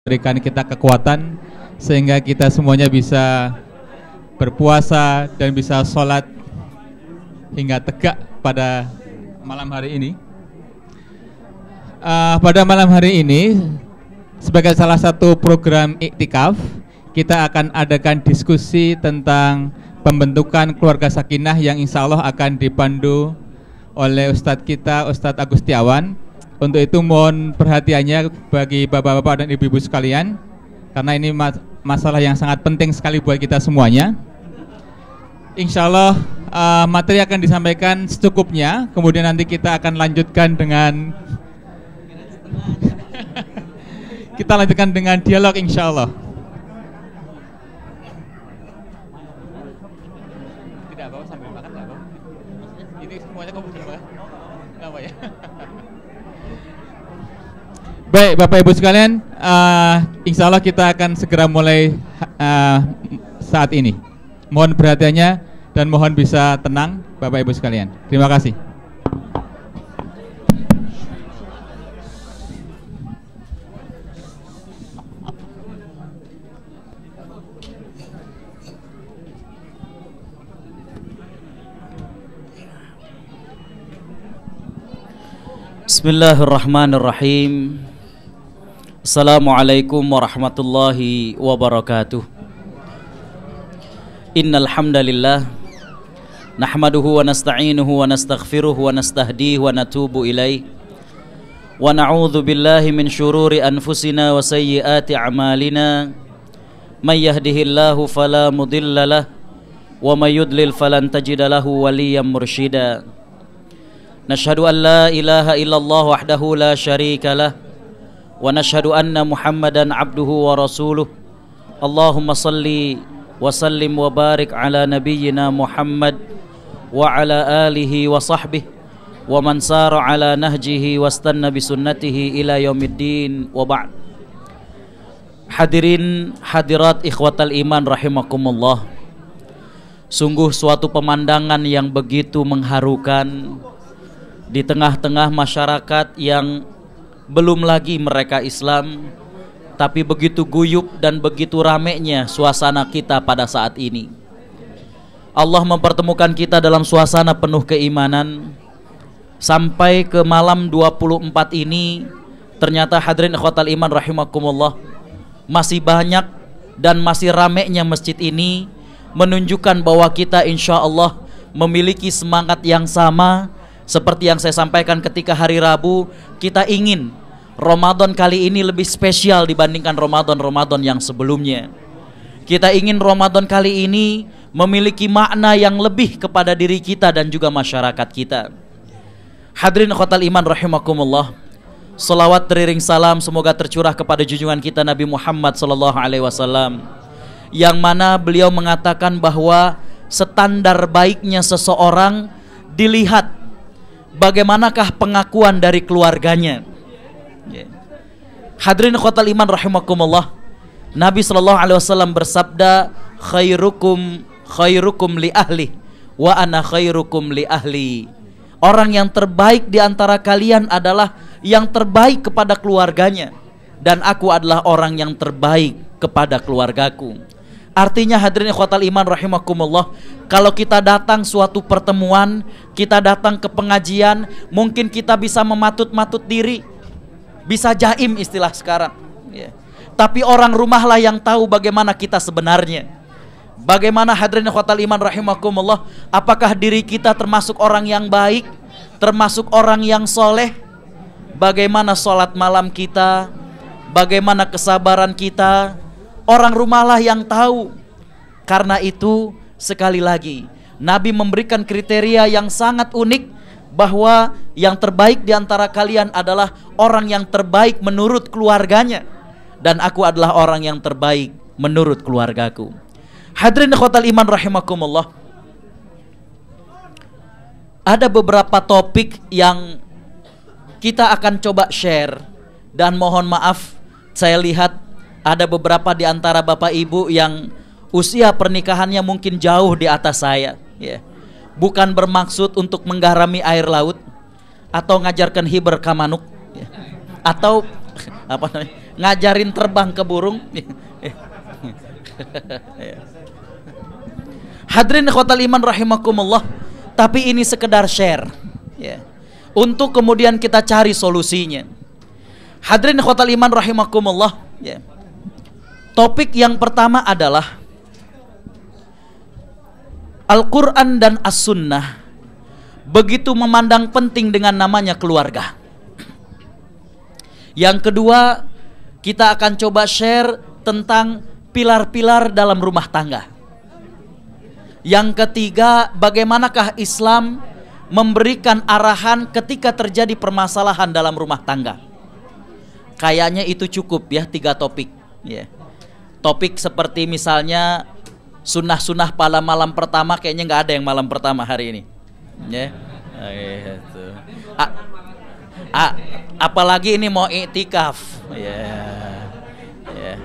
berikan kita kekuatan sehingga kita semuanya bisa berpuasa dan bisa sholat hingga tegak pada malam hari ini. Uh, pada malam hari ini, sebagai salah satu program iktikaf, kita akan adakan diskusi tentang pembentukan keluarga sakinah yang insya Allah akan dipandu oleh Ustadz kita, Ustadz Agustiawan untuk itu mohon perhatiannya bagi bapak-bapak dan ibu-ibu sekalian karena ini masalah yang sangat penting sekali buat kita semuanya. Insya Allah uh, eh, materi akan disampaikan secukupnya, kemudian nanti kita akan lanjutkan dengan kita lanjutkan dengan dialog insya Allah. Baik, Bapak Ibu sekalian, uh, insya Allah kita akan segera mulai uh, saat ini. Mohon perhatiannya dan mohon bisa tenang, Bapak Ibu sekalian. Terima kasih. Bismillahirrahmanirrahim. Assalamualaikum warahmatullahi wabarakatuh Innal hamdalillah nahmaduhu wa nasta'inuhu wa nastaghfiruh wa nastahdihu wa natubu ilaih wa na'udzu billahi min shururi anfusina wa sayyiati a'malina may yahdihillahu fala mudilla lah wa may yudlil falan tajida lahu nashhadu an la ilaha illallah wahdahu la sharika lah ونشهد أن محمدا عبده ورسوله اللهم صل وسلم وبارك على نبينا محمد وعلى آله وصحبه ومن سار على نهجه واستنى بسنته إلى يوم الدين وبعد Hadirin hadirat ikhwatal iman rahimakumullah Sungguh suatu pemandangan yang begitu mengharukan Di tengah-tengah masyarakat yang belum lagi mereka Islam tapi begitu guyup dan begitu ramenya suasana kita pada saat ini Allah mempertemukan kita dalam suasana penuh keimanan sampai ke malam 24 ini ternyata hadirin ikhwatal iman rahimakumullah masih banyak dan masih ramenya masjid ini menunjukkan bahwa kita insya Allah memiliki semangat yang sama seperti yang saya sampaikan ketika hari Rabu kita ingin Ramadan kali ini lebih spesial dibandingkan Ramadan-Ramadan yang sebelumnya. Kita ingin Ramadan kali ini memiliki makna yang lebih kepada diri kita dan juga masyarakat kita. Hadirin khotal iman rahimakumullah. Salawat teriring salam semoga tercurah kepada junjungan kita Nabi Muhammad sallallahu alaihi wasallam yang mana beliau mengatakan bahwa standar baiknya seseorang dilihat bagaimanakah pengakuan dari keluarganya hadirin khotal iman rahimakumullah Nabi sallallahu Alaihi Wasallam bersabda khairukum khairukum li ahli wa ana khairukum li ahli orang yang terbaik di antara kalian adalah yang terbaik kepada keluarganya dan aku adalah orang yang terbaik kepada keluargaku Artinya hadirin ikhwatal iman rahimakumullah Kalau kita datang suatu pertemuan Kita datang ke pengajian Mungkin kita bisa mematut-matut diri bisa jaim istilah sekarang. Ya. Tapi orang rumahlah yang tahu bagaimana kita sebenarnya. Bagaimana hadirin khotal iman rahimakumullah Apakah diri kita termasuk orang yang baik Termasuk orang yang soleh Bagaimana sholat malam kita Bagaimana kesabaran kita Orang rumahlah yang tahu Karena itu sekali lagi Nabi memberikan kriteria yang sangat unik bahwa yang terbaik di antara kalian adalah orang yang terbaik menurut keluarganya dan aku adalah orang yang terbaik menurut keluargaku. Hadirin khotal iman rahimakumullah. Ada beberapa topik yang kita akan coba share dan mohon maaf saya lihat ada beberapa di antara Bapak Ibu yang usia pernikahannya mungkin jauh di atas saya, ya. Yeah bukan bermaksud untuk menggarami air laut atau ngajarkan hiber ke atau apa namanya ngajarin terbang ke burung hadirin khotal iman rahimakumullah tapi ini sekedar share ya untuk kemudian kita cari solusinya hadirin khotal iman rahimakumullah ya topik yang pertama adalah Al-Quran dan As-Sunnah begitu memandang penting dengan namanya keluarga. Yang kedua, kita akan coba share tentang pilar-pilar dalam rumah tangga. Yang ketiga, bagaimanakah Islam memberikan arahan ketika terjadi permasalahan dalam rumah tangga? Kayaknya itu cukup ya tiga topik. Yeah. Topik seperti misalnya sunnah-sunnah pala malam pertama kayaknya nggak ada yang malam pertama hari ini. Ya. Yeah. Gitu. Iya, a, ah, a, ah, apalagi ini mau iktikaf. Ya. Yeah. Yeah.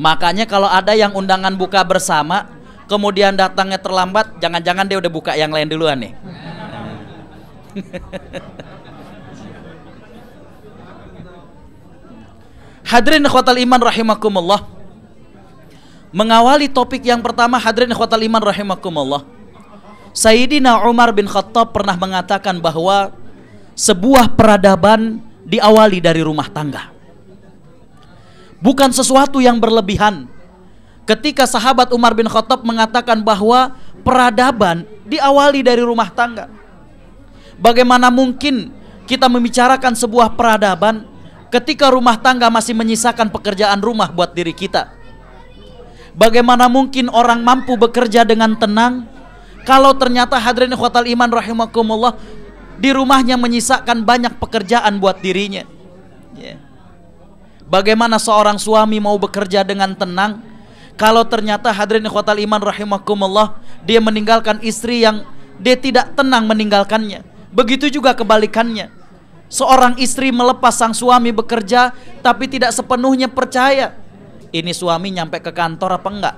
Makanya kalau ada yang undangan buka bersama, kemudian datangnya terlambat, jangan-jangan dia udah buka yang lain duluan nih. Hadirin khotal iman rahimakumullah mengawali topik yang pertama hadirin ikhwatal iman rahimakumullah. Sayyidina Umar bin Khattab pernah mengatakan bahwa sebuah peradaban diawali dari rumah tangga. Bukan sesuatu yang berlebihan. Ketika sahabat Umar bin Khattab mengatakan bahwa peradaban diawali dari rumah tangga. Bagaimana mungkin kita membicarakan sebuah peradaban ketika rumah tangga masih menyisakan pekerjaan rumah buat diri kita? Bagaimana mungkin orang mampu bekerja dengan tenang kalau ternyata hadirin khotal iman rahimakumullah di rumahnya menyisakan banyak pekerjaan buat dirinya. Ya. Bagaimana seorang suami mau bekerja dengan tenang kalau ternyata hadirin khotal iman rahimakumullah dia meninggalkan istri yang dia tidak tenang meninggalkannya. Begitu juga kebalikannya. Seorang istri melepas sang suami bekerja tapi tidak sepenuhnya percaya ini suami nyampe ke kantor apa enggak.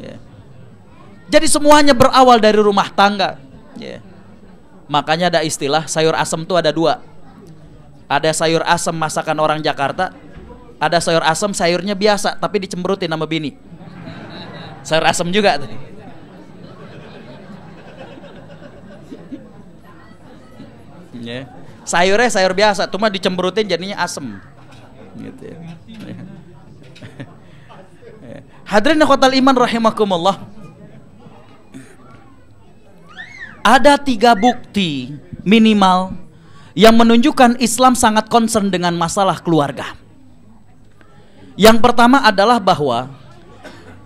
Yeah. Jadi semuanya berawal dari rumah tangga. Yeah. Makanya ada istilah sayur asem itu ada dua. Ada sayur asem masakan orang Jakarta, ada sayur asem sayurnya biasa tapi dicemberutin nama bini. Sayur asem juga tuh. Yeah. Sayurnya sayur biasa, cuma dicemberutin jadinya asem. Gitu ya. Hadirin khotal iman rahimakumullah. Ada tiga bukti minimal yang menunjukkan Islam sangat concern dengan masalah keluarga. Yang pertama adalah bahwa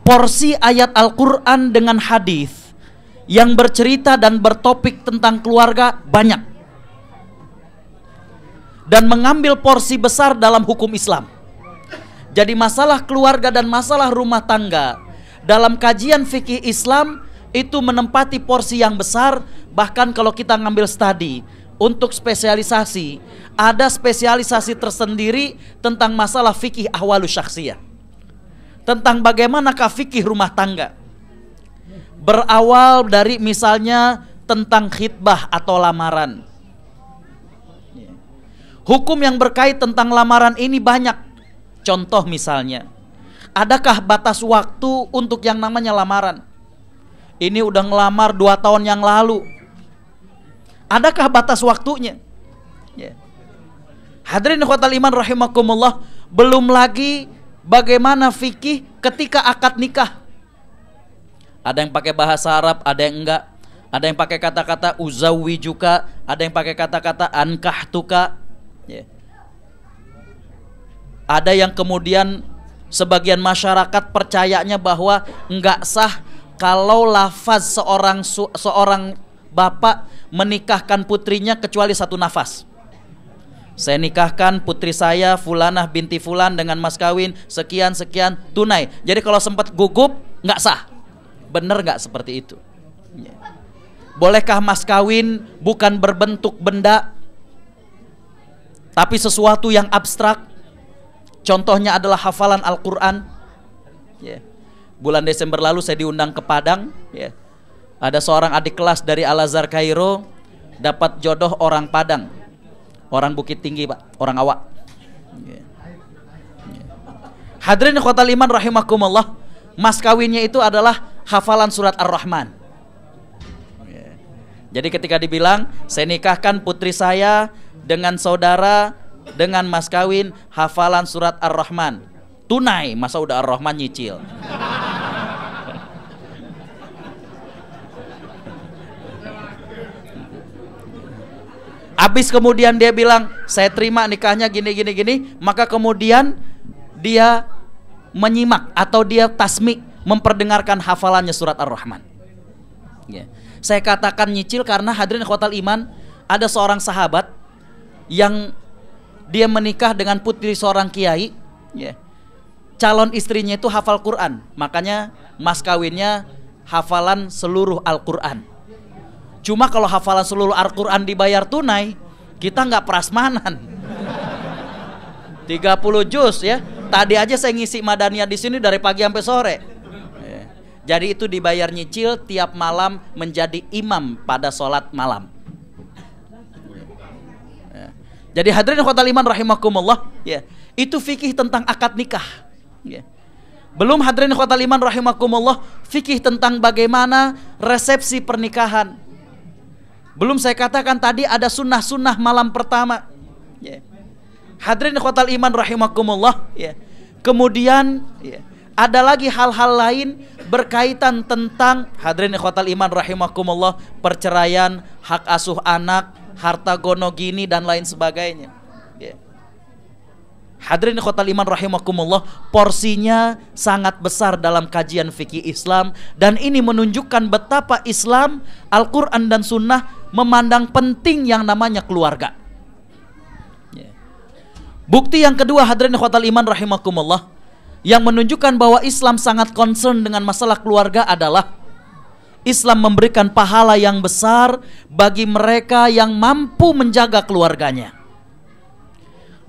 porsi ayat Al-Quran dengan hadis yang bercerita dan bertopik tentang keluarga banyak dan mengambil porsi besar dalam hukum Islam. Jadi masalah keluarga dan masalah rumah tangga dalam kajian fikih Islam itu menempati porsi yang besar bahkan kalau kita ngambil studi untuk spesialisasi ada spesialisasi tersendiri tentang masalah fikih ahwalu syaksiyah tentang bagaimanakah fikih rumah tangga berawal dari misalnya tentang khidbah atau lamaran hukum yang berkait tentang lamaran ini banyak Contoh misalnya, adakah batas waktu untuk yang namanya lamaran? Ini udah ngelamar dua tahun yang lalu. Adakah batas waktunya? Ya. Hadirin khotal iman rahimakumullah, belum lagi bagaimana fikih ketika akad nikah. Ada yang pakai bahasa Arab, ada yang enggak. Ada yang pakai kata-kata uzawi juga, ada yang pakai kata-kata ankah tuka. Yeah. Ada yang kemudian sebagian masyarakat percayanya bahwa nggak sah kalau lafaz seorang seorang bapak menikahkan putrinya kecuali satu nafas. Saya nikahkan putri saya Fulanah binti Fulan dengan mas kawin sekian sekian tunai. Jadi kalau sempat gugup nggak sah. Bener nggak seperti itu? Ya. Bolehkah mas kawin bukan berbentuk benda tapi sesuatu yang abstrak? Contohnya adalah hafalan Al-Quran. Yeah. Bulan Desember lalu saya diundang ke Padang. Yeah. Ada seorang adik kelas dari Al-Azhar Kairo dapat jodoh orang Padang. Orang Bukit Tinggi, Pak. Orang Awak. Yeah. Yeah. Hadirin khotal iman rahimakumullah. Mas kawinnya itu adalah hafalan surat Ar-Rahman. Ya. Jadi ketika dibilang, saya nikahkan putri saya dengan saudara dengan mas kawin hafalan surat Ar-Rahman. Tunai, masa udah Ar-Rahman nyicil. Habis kemudian dia bilang, saya terima nikahnya gini gini gini, maka kemudian dia menyimak atau dia tasmi memperdengarkan hafalannya surat Ar-Rahman. Ya. Saya katakan nyicil karena hadirin khotal iman ada seorang sahabat yang dia menikah dengan putri seorang kiai, ya. Calon istrinya itu hafal Quran, makanya mas kawinnya hafalan seluruh Al-Quran. Cuma kalau hafalan seluruh Al-Quran dibayar tunai, kita nggak prasmanan. 30 juz ya. Tadi aja saya ngisi madania di sini dari pagi sampai sore. Ya. Jadi itu dibayar nyicil tiap malam menjadi imam pada sholat malam. Jadi hadirin kota iman rahimakumullah, ya. Itu fikih tentang akad nikah, ya. Belum hadirin kota iman rahimakumullah, fikih tentang bagaimana resepsi pernikahan. Belum saya katakan tadi ada sunnah-sunnah malam pertama. Ya. Hadirin kota iman rahimakumullah, ya. Kemudian ya, ada lagi hal-hal lain berkaitan tentang hadirin ikhwatal iman rahimakumullah, perceraian, hak asuh anak, harta gono gini dan lain sebagainya. Iya. Hadirin khotal iman rahimakumullah, porsinya sangat besar dalam kajian fikih Islam dan ini menunjukkan betapa Islam, Al-Qur'an dan Sunnah memandang penting yang namanya keluarga. Iya. Bukti yang kedua hadirin khotal iman rahimakumullah yang menunjukkan bahwa Islam sangat concern dengan masalah keluarga adalah Islam memberikan pahala yang besar bagi mereka yang mampu menjaga keluarganya.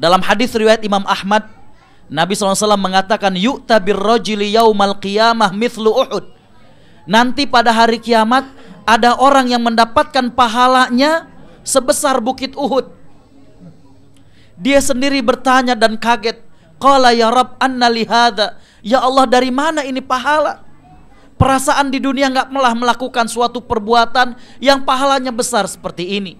Dalam hadis riwayat Imam Ahmad, Nabi SAW mengatakan, "Yukta birrojili yaumal qiyamah mithlu Uhud. Nanti pada hari kiamat, ada orang yang mendapatkan pahalanya sebesar bukit Uhud. Dia sendiri bertanya dan kaget. Qala ya Rab anna lihada. Ya Allah dari mana ini pahala? perasaan di dunia nggak melah melakukan suatu perbuatan yang pahalanya besar seperti ini.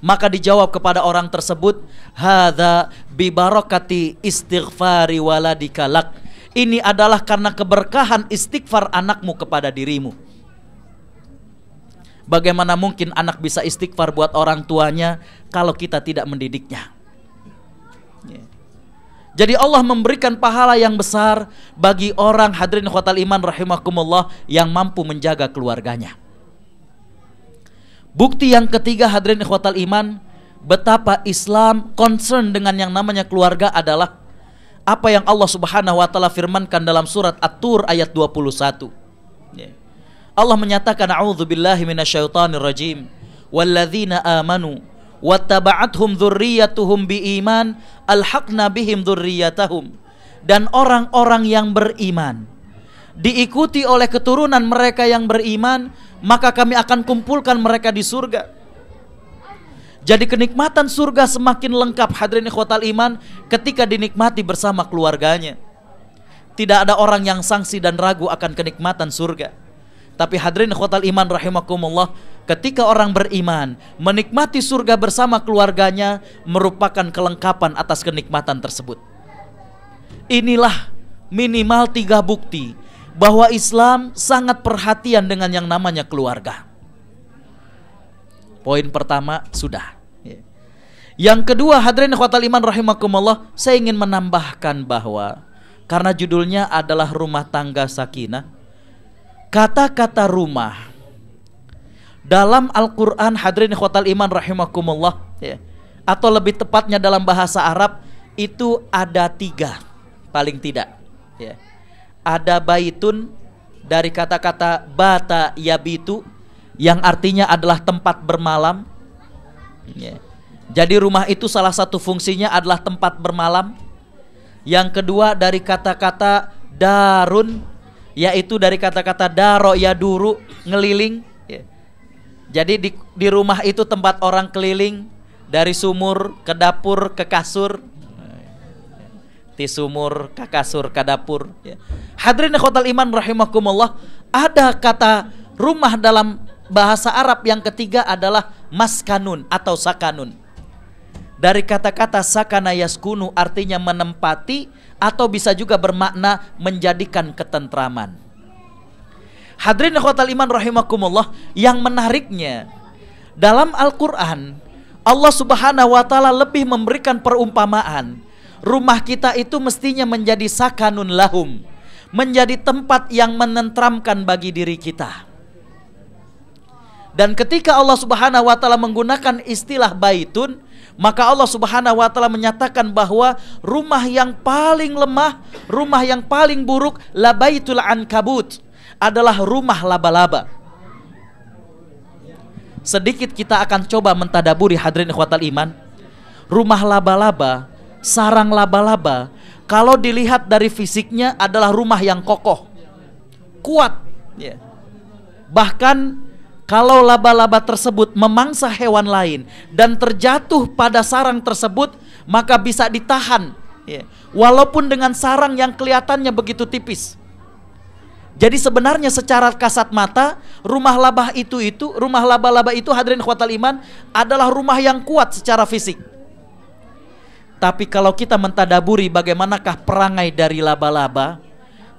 Maka dijawab kepada orang tersebut, bi bibarokati istighfari waladikalak. Ini adalah karena keberkahan istighfar anakmu kepada dirimu. Bagaimana mungkin anak bisa istighfar buat orang tuanya kalau kita tidak mendidiknya? Jadi Allah memberikan pahala yang besar bagi orang hadirin khotal iman rahimakumullah yang mampu menjaga keluarganya. Bukti yang ketiga hadirin khotal iman betapa Islam concern dengan yang namanya keluarga adalah apa yang Allah Subhanahu wa taala firmankan dalam surat At-Tur ayat 21. Ya. Allah menyatakan a'udzubillahi minasyaitonir rajim. Walladzina amanu wattaba'athum dzurriyyatuhum biiman alhaqna bihim dzurriyyatahum dan orang-orang yang beriman diikuti oleh keturunan mereka yang beriman maka kami akan kumpulkan mereka di surga jadi kenikmatan surga semakin lengkap hadirin ikhwatal iman ketika dinikmati bersama keluarganya tidak ada orang yang sangsi dan ragu akan kenikmatan surga tapi hadirin khotal iman rahimakumullah, ketika orang beriman menikmati surga bersama keluarganya merupakan kelengkapan atas kenikmatan tersebut. Inilah minimal tiga bukti bahwa Islam sangat perhatian dengan yang namanya keluarga. Poin pertama sudah. Yang kedua, hadirin khotal iman rahimakumullah, saya ingin menambahkan bahwa karena judulnya adalah rumah tangga sakinah, Kata-kata rumah dalam Al-Qur'an hadirin khotal iman rahimakumullah ya. Atau lebih tepatnya dalam bahasa Arab itu ada tiga paling tidak ya. Ada baitun dari kata-kata bata yabitu yang artinya adalah tempat bermalam ya. Jadi rumah itu salah satu fungsinya adalah tempat bermalam. Yang kedua dari kata-kata darun yaitu dari kata-kata daro ya duru ngeliling ya. jadi di, di rumah itu tempat orang keliling dari sumur ke dapur ke kasur di sumur ke kasur ke dapur ya. hadirin khotal iman rahimakumullah ada kata rumah dalam bahasa Arab yang ketiga adalah maskanun atau sakanun dari kata-kata sakana yaskunu artinya menempati atau bisa juga bermakna menjadikan ketentraman. Hadirin khotal iman rahimakumullah yang menariknya dalam Al-Qur'an Allah Subhanahu wa taala lebih memberikan perumpamaan. Rumah kita itu mestinya menjadi sakanun lahum, menjadi tempat yang menentramkan bagi diri kita. Dan ketika Allah Subhanahu wa taala menggunakan istilah baitun, maka Allah Subhanahu wa taala menyatakan bahwa rumah yang paling lemah, rumah yang paling buruk la baitul ankabut adalah rumah laba-laba. Sedikit kita akan coba mentadaburi hadirin ikhwatal iman. Rumah laba-laba, sarang laba-laba, kalau dilihat dari fisiknya adalah rumah yang kokoh, kuat, ya. Bahkan kalau laba-laba tersebut memangsa hewan lain dan terjatuh pada sarang tersebut, maka bisa ditahan. Ya. Walaupun dengan sarang yang kelihatannya begitu tipis. Jadi sebenarnya secara kasat mata rumah labah itu itu rumah laba-laba itu hadirin khuatal iman adalah rumah yang kuat secara fisik. Tapi kalau kita mentadaburi bagaimanakah perangai dari laba-laba,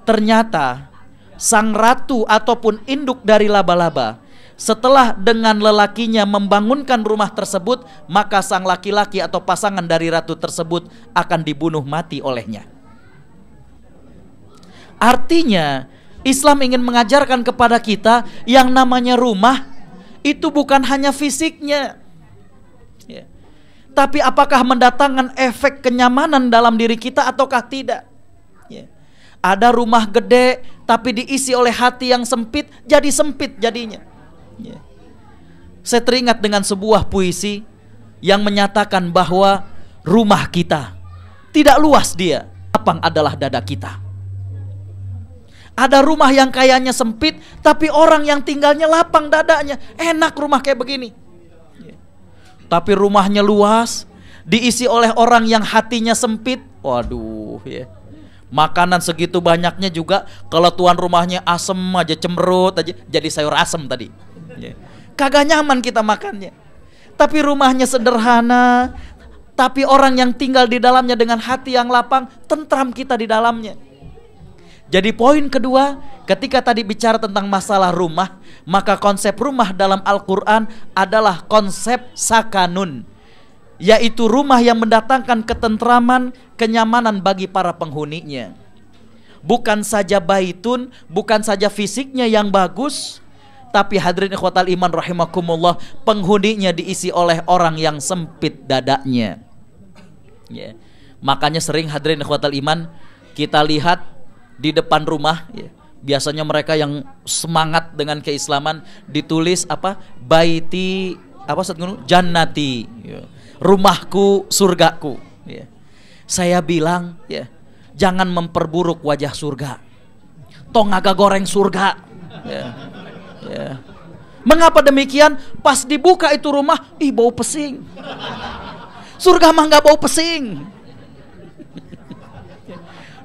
ternyata sang ratu ataupun induk dari laba-laba setelah dengan lelakinya membangunkan rumah tersebut, maka sang laki-laki atau pasangan dari ratu tersebut akan dibunuh mati olehnya. Artinya, Islam ingin mengajarkan kepada kita yang namanya rumah itu bukan hanya fisiknya, ya. tapi apakah mendatangkan efek kenyamanan dalam diri kita ataukah tidak. Ya. Ada rumah gede, tapi diisi oleh hati yang sempit, jadi sempit jadinya. Ya. Saya teringat dengan sebuah puisi yang menyatakan bahwa rumah kita tidak luas dia, lapang adalah dada kita. Ada rumah yang kayaknya sempit, tapi orang yang tinggalnya lapang dadanya. Enak rumah kayak begini. Iya. Tapi rumahnya luas, diisi oleh orang yang hatinya sempit. Waduh, ya. Makanan segitu banyaknya juga kalau tuan rumahnya asem aja cemberut aja jadi sayur asem tadi makannya. Kagak nyaman kita makannya. Tapi rumahnya sederhana, tapi orang yang tinggal di dalamnya dengan hati yang lapang, tentram kita di dalamnya. Jadi poin kedua, ketika tadi bicara tentang masalah rumah, maka konsep rumah dalam Al-Qur'an adalah konsep sakanun, yaitu rumah yang mendatangkan ketentraman, kenyamanan bagi para penghuninya. Bukan saja baitun, bukan saja fisiknya yang bagus, tapi hadirin ikhwatal iman rahimakumullah, penghuninya diisi oleh orang yang sempit dadanya. Ya. Makanya sering hadirin ikhwatal iman kita lihat di depan rumah ya. Biasanya mereka yang semangat dengan keislaman ditulis apa? Baiti apa setengah Jannati. Ya. Rumahku surgaku. Ya. Saya bilang ya, jangan memperburuk wajah surga. Tong agak goreng surga. Ya Ya. Mengapa demikian? Pas dibuka itu rumah, ih bau pesing. Surga mah nggak bau pesing.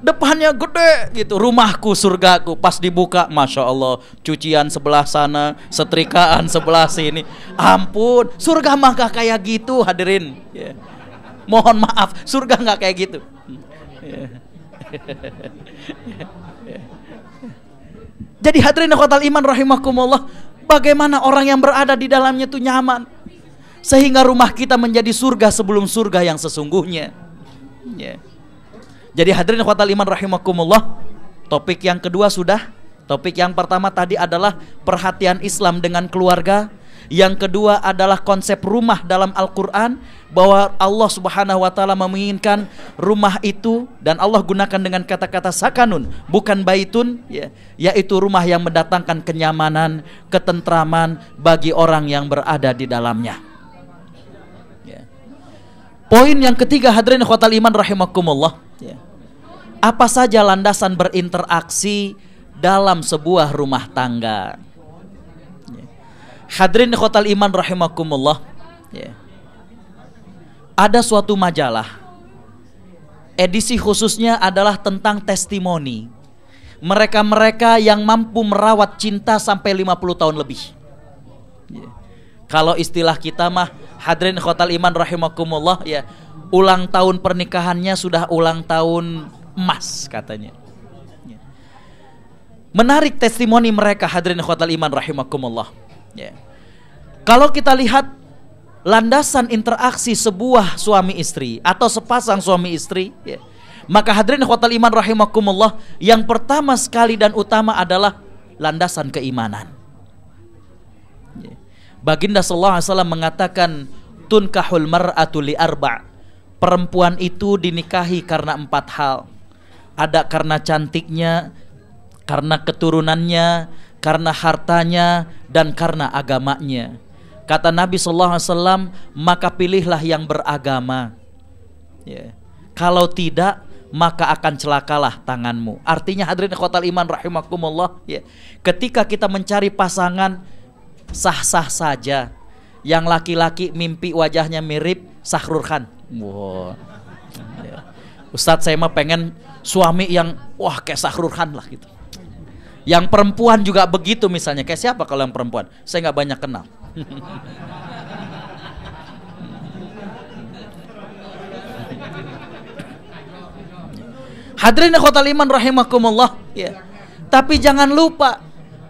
Depannya gede gitu, rumahku, surgaku. Pas dibuka, masya Allah, cucian sebelah sana, setrikaan sebelah sini. Ampun, surga mah nggak kayak gitu, hadirin. Ya. Mohon maaf, surga nggak kayak gitu. Ya. Jadi hadirin khotal iman rahimakumullah, bagaimana orang yang berada di dalamnya itu nyaman sehingga rumah kita menjadi surga sebelum surga yang sesungguhnya. Ya. Jadi hadirin khotal iman rahimakumullah, topik yang kedua sudah Topik yang pertama tadi adalah perhatian Islam dengan keluarga, yang kedua adalah konsep rumah dalam Al-Qur'an bahwa Allah Subhanahu wa taala menginginkan rumah itu dan Allah gunakan dengan kata-kata sakanun bukan baitun ya, yaitu rumah yang mendatangkan kenyamanan, ketentraman bagi orang yang berada di dalamnya. Ya. Poin yang ketiga hadirin khotal iman rahimakumullah ya. Apa saja landasan berinteraksi dalam sebuah rumah tangga? Hadirin khotal iman rahimakumullah. Yeah. Ada suatu majalah. Edisi khususnya adalah tentang testimoni. Mereka-mereka yang mampu merawat cinta sampai 50 tahun lebih. Yeah. Kalau istilah kita mah hadirin khotal iman rahimakumullah ya, yeah. ulang tahun pernikahannya sudah ulang tahun emas katanya. Ya. Menarik testimoni mereka hadirin khotal iman rahimakumullah Ya. Kalau kita lihat landasan interaksi sebuah suami istri atau sepasang suami istri, ya, maka hadirin khotal iman rahimakumullah, yang pertama sekali dan utama adalah landasan keimanan. Ya. Baginda sallallahu alaihi wasallam mengatakan tunkahul mar'atu li arba. Perempuan itu dinikahi karena empat hal. Ada karena cantiknya, karena keturunannya, karena hartanya, dan karena agamanya. Kata Nabi Shallallahu Alaihi Wasallam, maka pilihlah yang beragama. Ya. Kalau tidak, maka akan celakalah tanganmu. Artinya hadirin kota iman rahimakumullah, ya. Ketika kita mencari pasangan sah-sah saja. Yang laki-laki mimpi wajahnya mirip sahrurkan. Khan. Wow. Ya. Ustadz saya mah pengen suami yang wah kayak sahrurkan lah gitu. Yang perempuan juga begitu misalnya. Kayak siapa kalau yang perempuan? Saya nggak banyak kenal. Hadirin khotal iman rahimakumullah. Ya. Tapi jangan lupa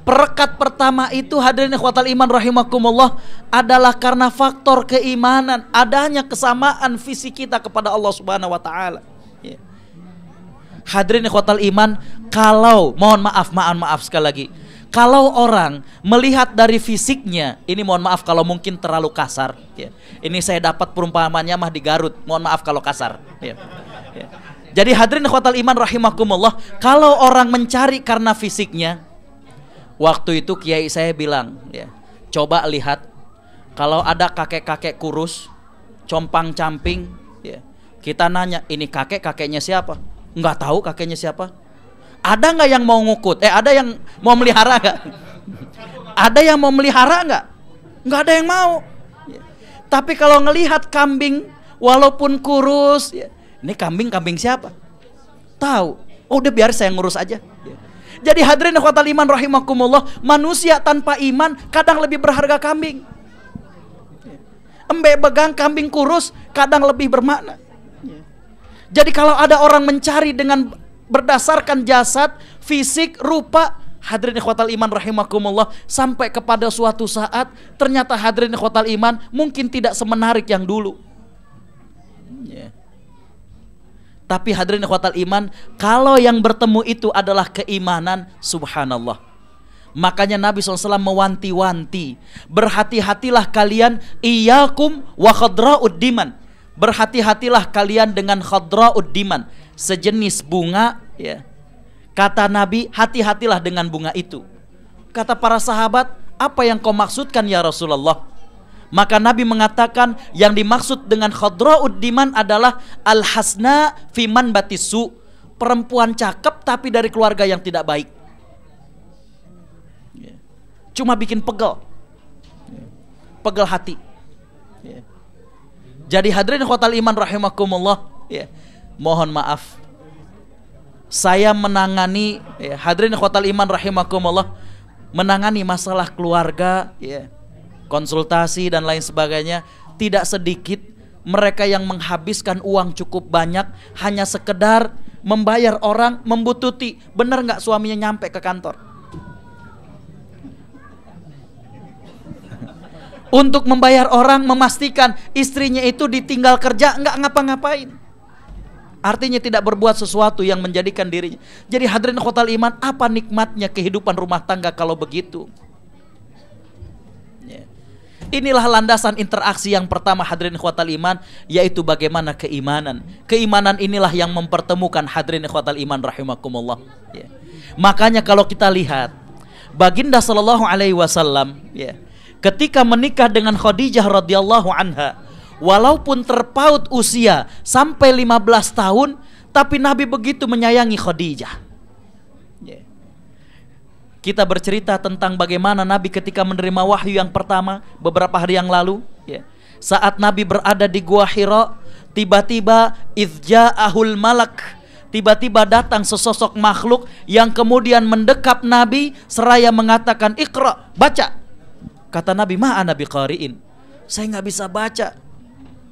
perekat pertama itu hadirin khotal iman rahimakumullah adalah karena faktor keimanan, adanya kesamaan visi kita kepada Allah Subhanahu wa taala hadirin ikhwatal iman, kalau mohon maaf, maaf, maaf sekali lagi. Kalau orang melihat dari fisiknya, ini mohon maaf kalau mungkin terlalu kasar. Ya. Ini saya dapat perumpamaannya mah di Garut. Mohon maaf kalau kasar. Ya. Ya. Jadi hadirin ikhwatal iman rahimakumullah, kalau orang mencari karena fisiknya, waktu itu kiai saya bilang, ya, coba lihat kalau ada kakek-kakek kurus, compang-camping, ya, Kita nanya, ini kakek kakeknya siapa? Nggak tahu kakeknya siapa. Ada nggak yang mau ngukut? Eh ada yang mau melihara nggak? Ada yang mau melihara nggak? Nggak ada yang mau. Tapi kalau ngelihat kambing, walaupun kurus, ya, ini kambing kambing siapa? Tahu. Oh udah biar saya ngurus aja. Jadi hadirin kota iman rahimakumullah, manusia tanpa iman kadang lebih berharga kambing. Embe begang kambing kurus kadang lebih bermakna. Jadi kalau ada orang mencari dengan berdasarkan jasad, fisik, rupa, hadirin ikhwatal iman rahimakumullah sampai kepada suatu saat ternyata hadirin ikhwatal iman mungkin tidak semenarik yang dulu. Yeah. Tapi hadirin ikhwatal iman, kalau yang bertemu itu adalah keimanan, subhanallah. Makanya Nabi SAW mewanti-wanti, berhati-hatilah kalian, iyakum wa khadra'ud diman berhati-hatilah kalian dengan khadra diman, sejenis bunga ya. Kata Nabi, hati-hatilah dengan bunga itu. Kata para sahabat, apa yang kau maksudkan ya Rasulullah? Maka Nabi mengatakan yang dimaksud dengan khadra diman adalah al-hasna fiman batisu. Perempuan cakep tapi dari keluarga yang tidak baik. Ya. Cuma bikin pegel. Ya. Pegel hati. Ya. Jadi hadirin khotal iman rahimakumullah, ya. Mohon maaf. Saya menangani ya, hadirin khotal iman rahimakumullah menangani masalah keluarga, ya. Konsultasi dan lain sebagainya tidak sedikit mereka yang menghabiskan uang cukup banyak hanya sekedar membayar orang membututi. Benar nggak suaminya nyampe ke kantor? untuk membayar orang memastikan istrinya itu ditinggal kerja nggak ngapa-ngapain. Artinya tidak berbuat sesuatu yang menjadikan dirinya. Jadi hadirin khotal iman, apa nikmatnya kehidupan rumah tangga kalau begitu? Ya. Inilah landasan interaksi yang pertama hadirin ikhwatal iman yaitu bagaimana keimanan. Keimanan inilah yang mempertemukan hadirin ikhwatal iman rahimakumullah. Ya. Makanya kalau kita lihat Baginda Shallallahu alaihi wasallam ya, ketika menikah dengan Khadijah radhiyallahu anha walaupun terpaut usia sampai 15 tahun tapi Nabi begitu menyayangi Khadijah ya. kita bercerita tentang bagaimana Nabi ketika menerima wahyu yang pertama beberapa hari yang lalu ya. saat Nabi berada di gua Hira tiba-tiba ahul malak tiba-tiba datang sesosok makhluk yang kemudian mendekap Nabi seraya mengatakan ikra baca Kata Nabi, "Ma Nabi Qariin, Saya nggak bisa baca.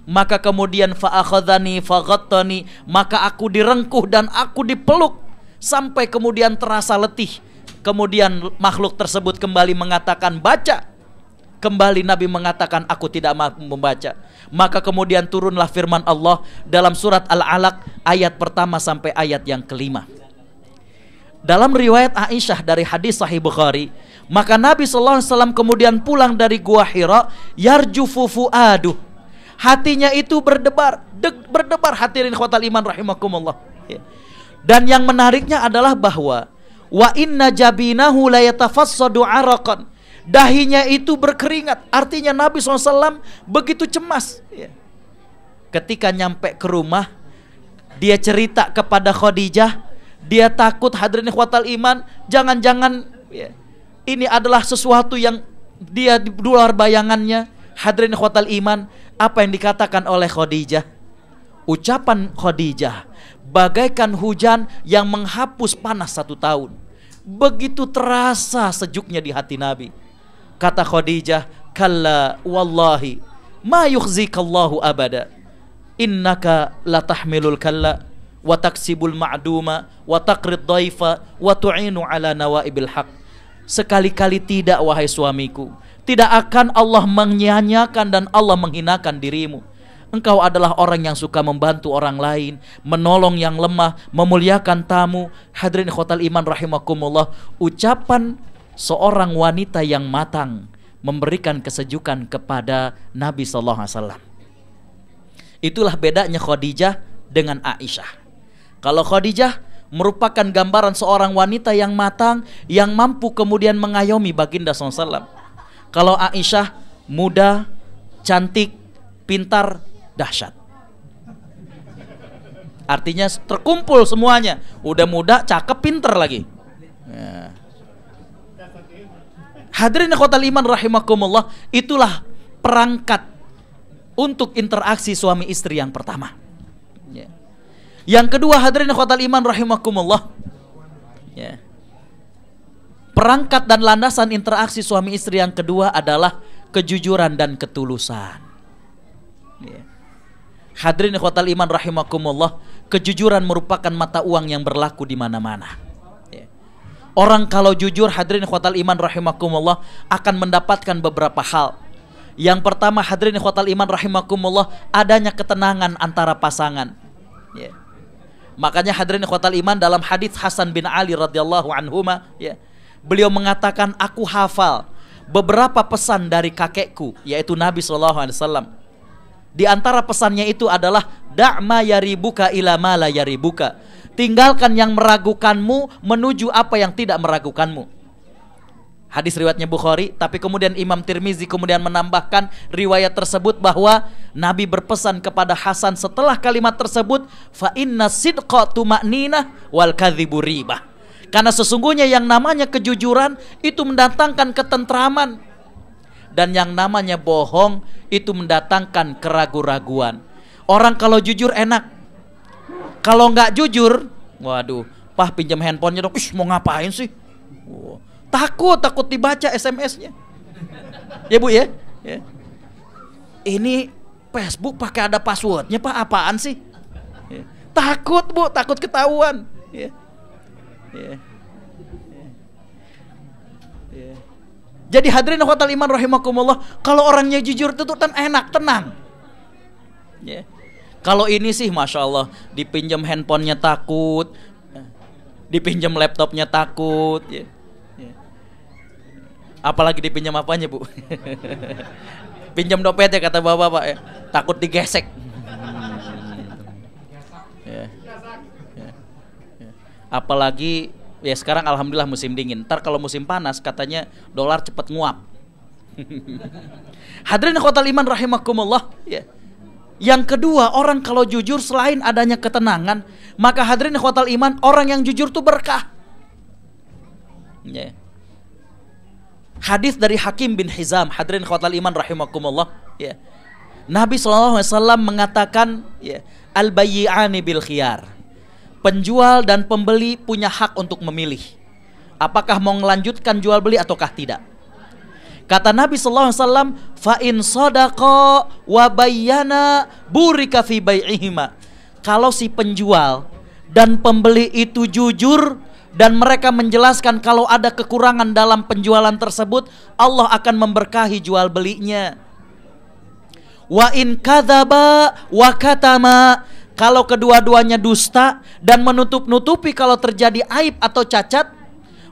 Maka kemudian fa'akhadhani faghattani, maka aku direngkuh dan aku dipeluk sampai kemudian terasa letih. Kemudian makhluk tersebut kembali mengatakan, "Baca." Kembali Nabi mengatakan, "Aku tidak mampu membaca." Maka kemudian turunlah firman Allah dalam surat Al-Alaq ayat pertama sampai ayat yang kelima. Dalam riwayat Aisyah dari hadis Sahih Bukhari, maka Nabi Sallallahu Alaihi Wasallam kemudian pulang dari gua Hira, fufu aduh, Hatinya itu berdebar, deg, berdebar hatirin khotal iman rahimakumullah. Ya. Dan yang menariknya adalah bahwa wa inna jabinahu la Dahinya itu berkeringat, artinya Nabi Sallallahu Alaihi Wasallam begitu cemas. Ya. Ketika nyampe ke rumah, dia cerita kepada Khadijah, dia takut hadirin ikhwatal iman, jangan-jangan ya, ini adalah sesuatu yang dia di luar bayangannya. Hadirin ikhwatal iman, apa yang dikatakan oleh Khadijah? Ucapan Khadijah bagaikan hujan yang menghapus panas satu tahun. Begitu terasa sejuknya di hati Nabi. Kata Khadijah, "Kalla wallahi ma yukhzikallahu abada. Innaka latahmilul kalla." wa taksibul ma'duma wa taqrid dhaifa wa tu'inu ala nawaibil haq sekali-kali tidak wahai suamiku tidak akan Allah menyanyiakan dan Allah menghinakan dirimu Engkau adalah orang yang suka membantu orang lain, menolong yang lemah, memuliakan tamu. Hadirin khotal iman rahimakumullah, ucapan seorang wanita yang matang memberikan kesejukan kepada Nabi sallallahu alaihi wasallam. Itulah bedanya Khadijah dengan Aisyah. Kalau Khadijah merupakan gambaran seorang wanita yang matang yang mampu kemudian mengayomi baginda SAW. Kalau Aisyah muda, cantik, pintar, dahsyat. Artinya terkumpul semuanya. Udah muda, cakep, pintar lagi. Ya. Hadirin khotal iman rahimakumullah, itulah perangkat untuk interaksi suami istri yang pertama. Ya. Yang kedua hadirin khotal iman rahimakumullah. Ya. Perangkat dan landasan interaksi suami istri yang kedua adalah kejujuran dan ketulusan. Ya. Hadirin khotal iman rahimakumullah, kejujuran merupakan mata uang yang berlaku di mana-mana. Ya. Orang kalau jujur hadirin khotal iman rahimakumullah akan mendapatkan beberapa hal. Yang pertama hadirin khotal iman rahimakumullah adanya ketenangan antara pasangan. Ya. Makanya hadirin ikhwatal iman dalam hadis Hasan bin Ali radhiyallahu anhuma ya. Beliau mengatakan aku hafal beberapa pesan dari kakekku yaitu Nabi sallallahu alaihi wasallam. Di antara pesannya itu adalah da'ma yaribuka ila ma la yaribuka. Tinggalkan yang meragukanmu menuju apa yang tidak meragukanmu hadis riwayatnya Bukhari tapi kemudian Imam Tirmizi kemudian menambahkan riwayat tersebut bahwa Nabi berpesan kepada Hasan setelah kalimat tersebut fa inna sidqa tumanina wal kadhibu riba karena sesungguhnya yang namanya kejujuran itu mendatangkan ketentraman dan yang namanya bohong itu mendatangkan keragu raguan orang kalau jujur enak kalau nggak jujur waduh pah pinjam handphonenya dong Ih, mau ngapain sih Takut, takut dibaca SMS-nya. Ya Bu ya? ya. Ini Facebook pakai ada passwordnya Pak, apaan sih? Ya. Takut Bu, takut ketahuan. Ya. Ya. Ya. Jadi hadirin khotal iman rahimakumullah, kalau orangnya jujur itu kan enak, tenang. Ya. Kalau ini sih Masya Allah Dipinjam handphonenya takut ya. Dipinjam laptopnya takut ya. Apalagi dipinjam apanya bu? Pinjam dompet ya kata bapak pak. Ya. Takut digesek. Ya. Ya. Apalagi ya sekarang alhamdulillah musim dingin. Ntar kalau musim panas katanya dolar cepet nguap. Hadirin kota iman rahimakumullah. Ya. Yang kedua, orang kalau jujur selain adanya ketenangan, maka hadirin khotal iman, orang yang jujur tuh berkah. Ya. Hadis dari Hakim bin Hizam, hadirin khawatal iman rahimakumullah, ya. Nabi SAW mengatakan ya, al bayyani bil khiyar. Penjual dan pembeli punya hak untuk memilih. Apakah mau melanjutkan jual beli ataukah tidak? Kata Nabi saw alaihi wasallam, "Fa in sadaqa wa bayyana burika fi Kalau si penjual dan pembeli itu jujur, dan mereka menjelaskan kalau ada kekurangan dalam penjualan tersebut, Allah akan memberkahi jual belinya. Wa in kadzaba wa katama kalau kedua-duanya dusta dan menutup-nutupi kalau terjadi aib atau cacat,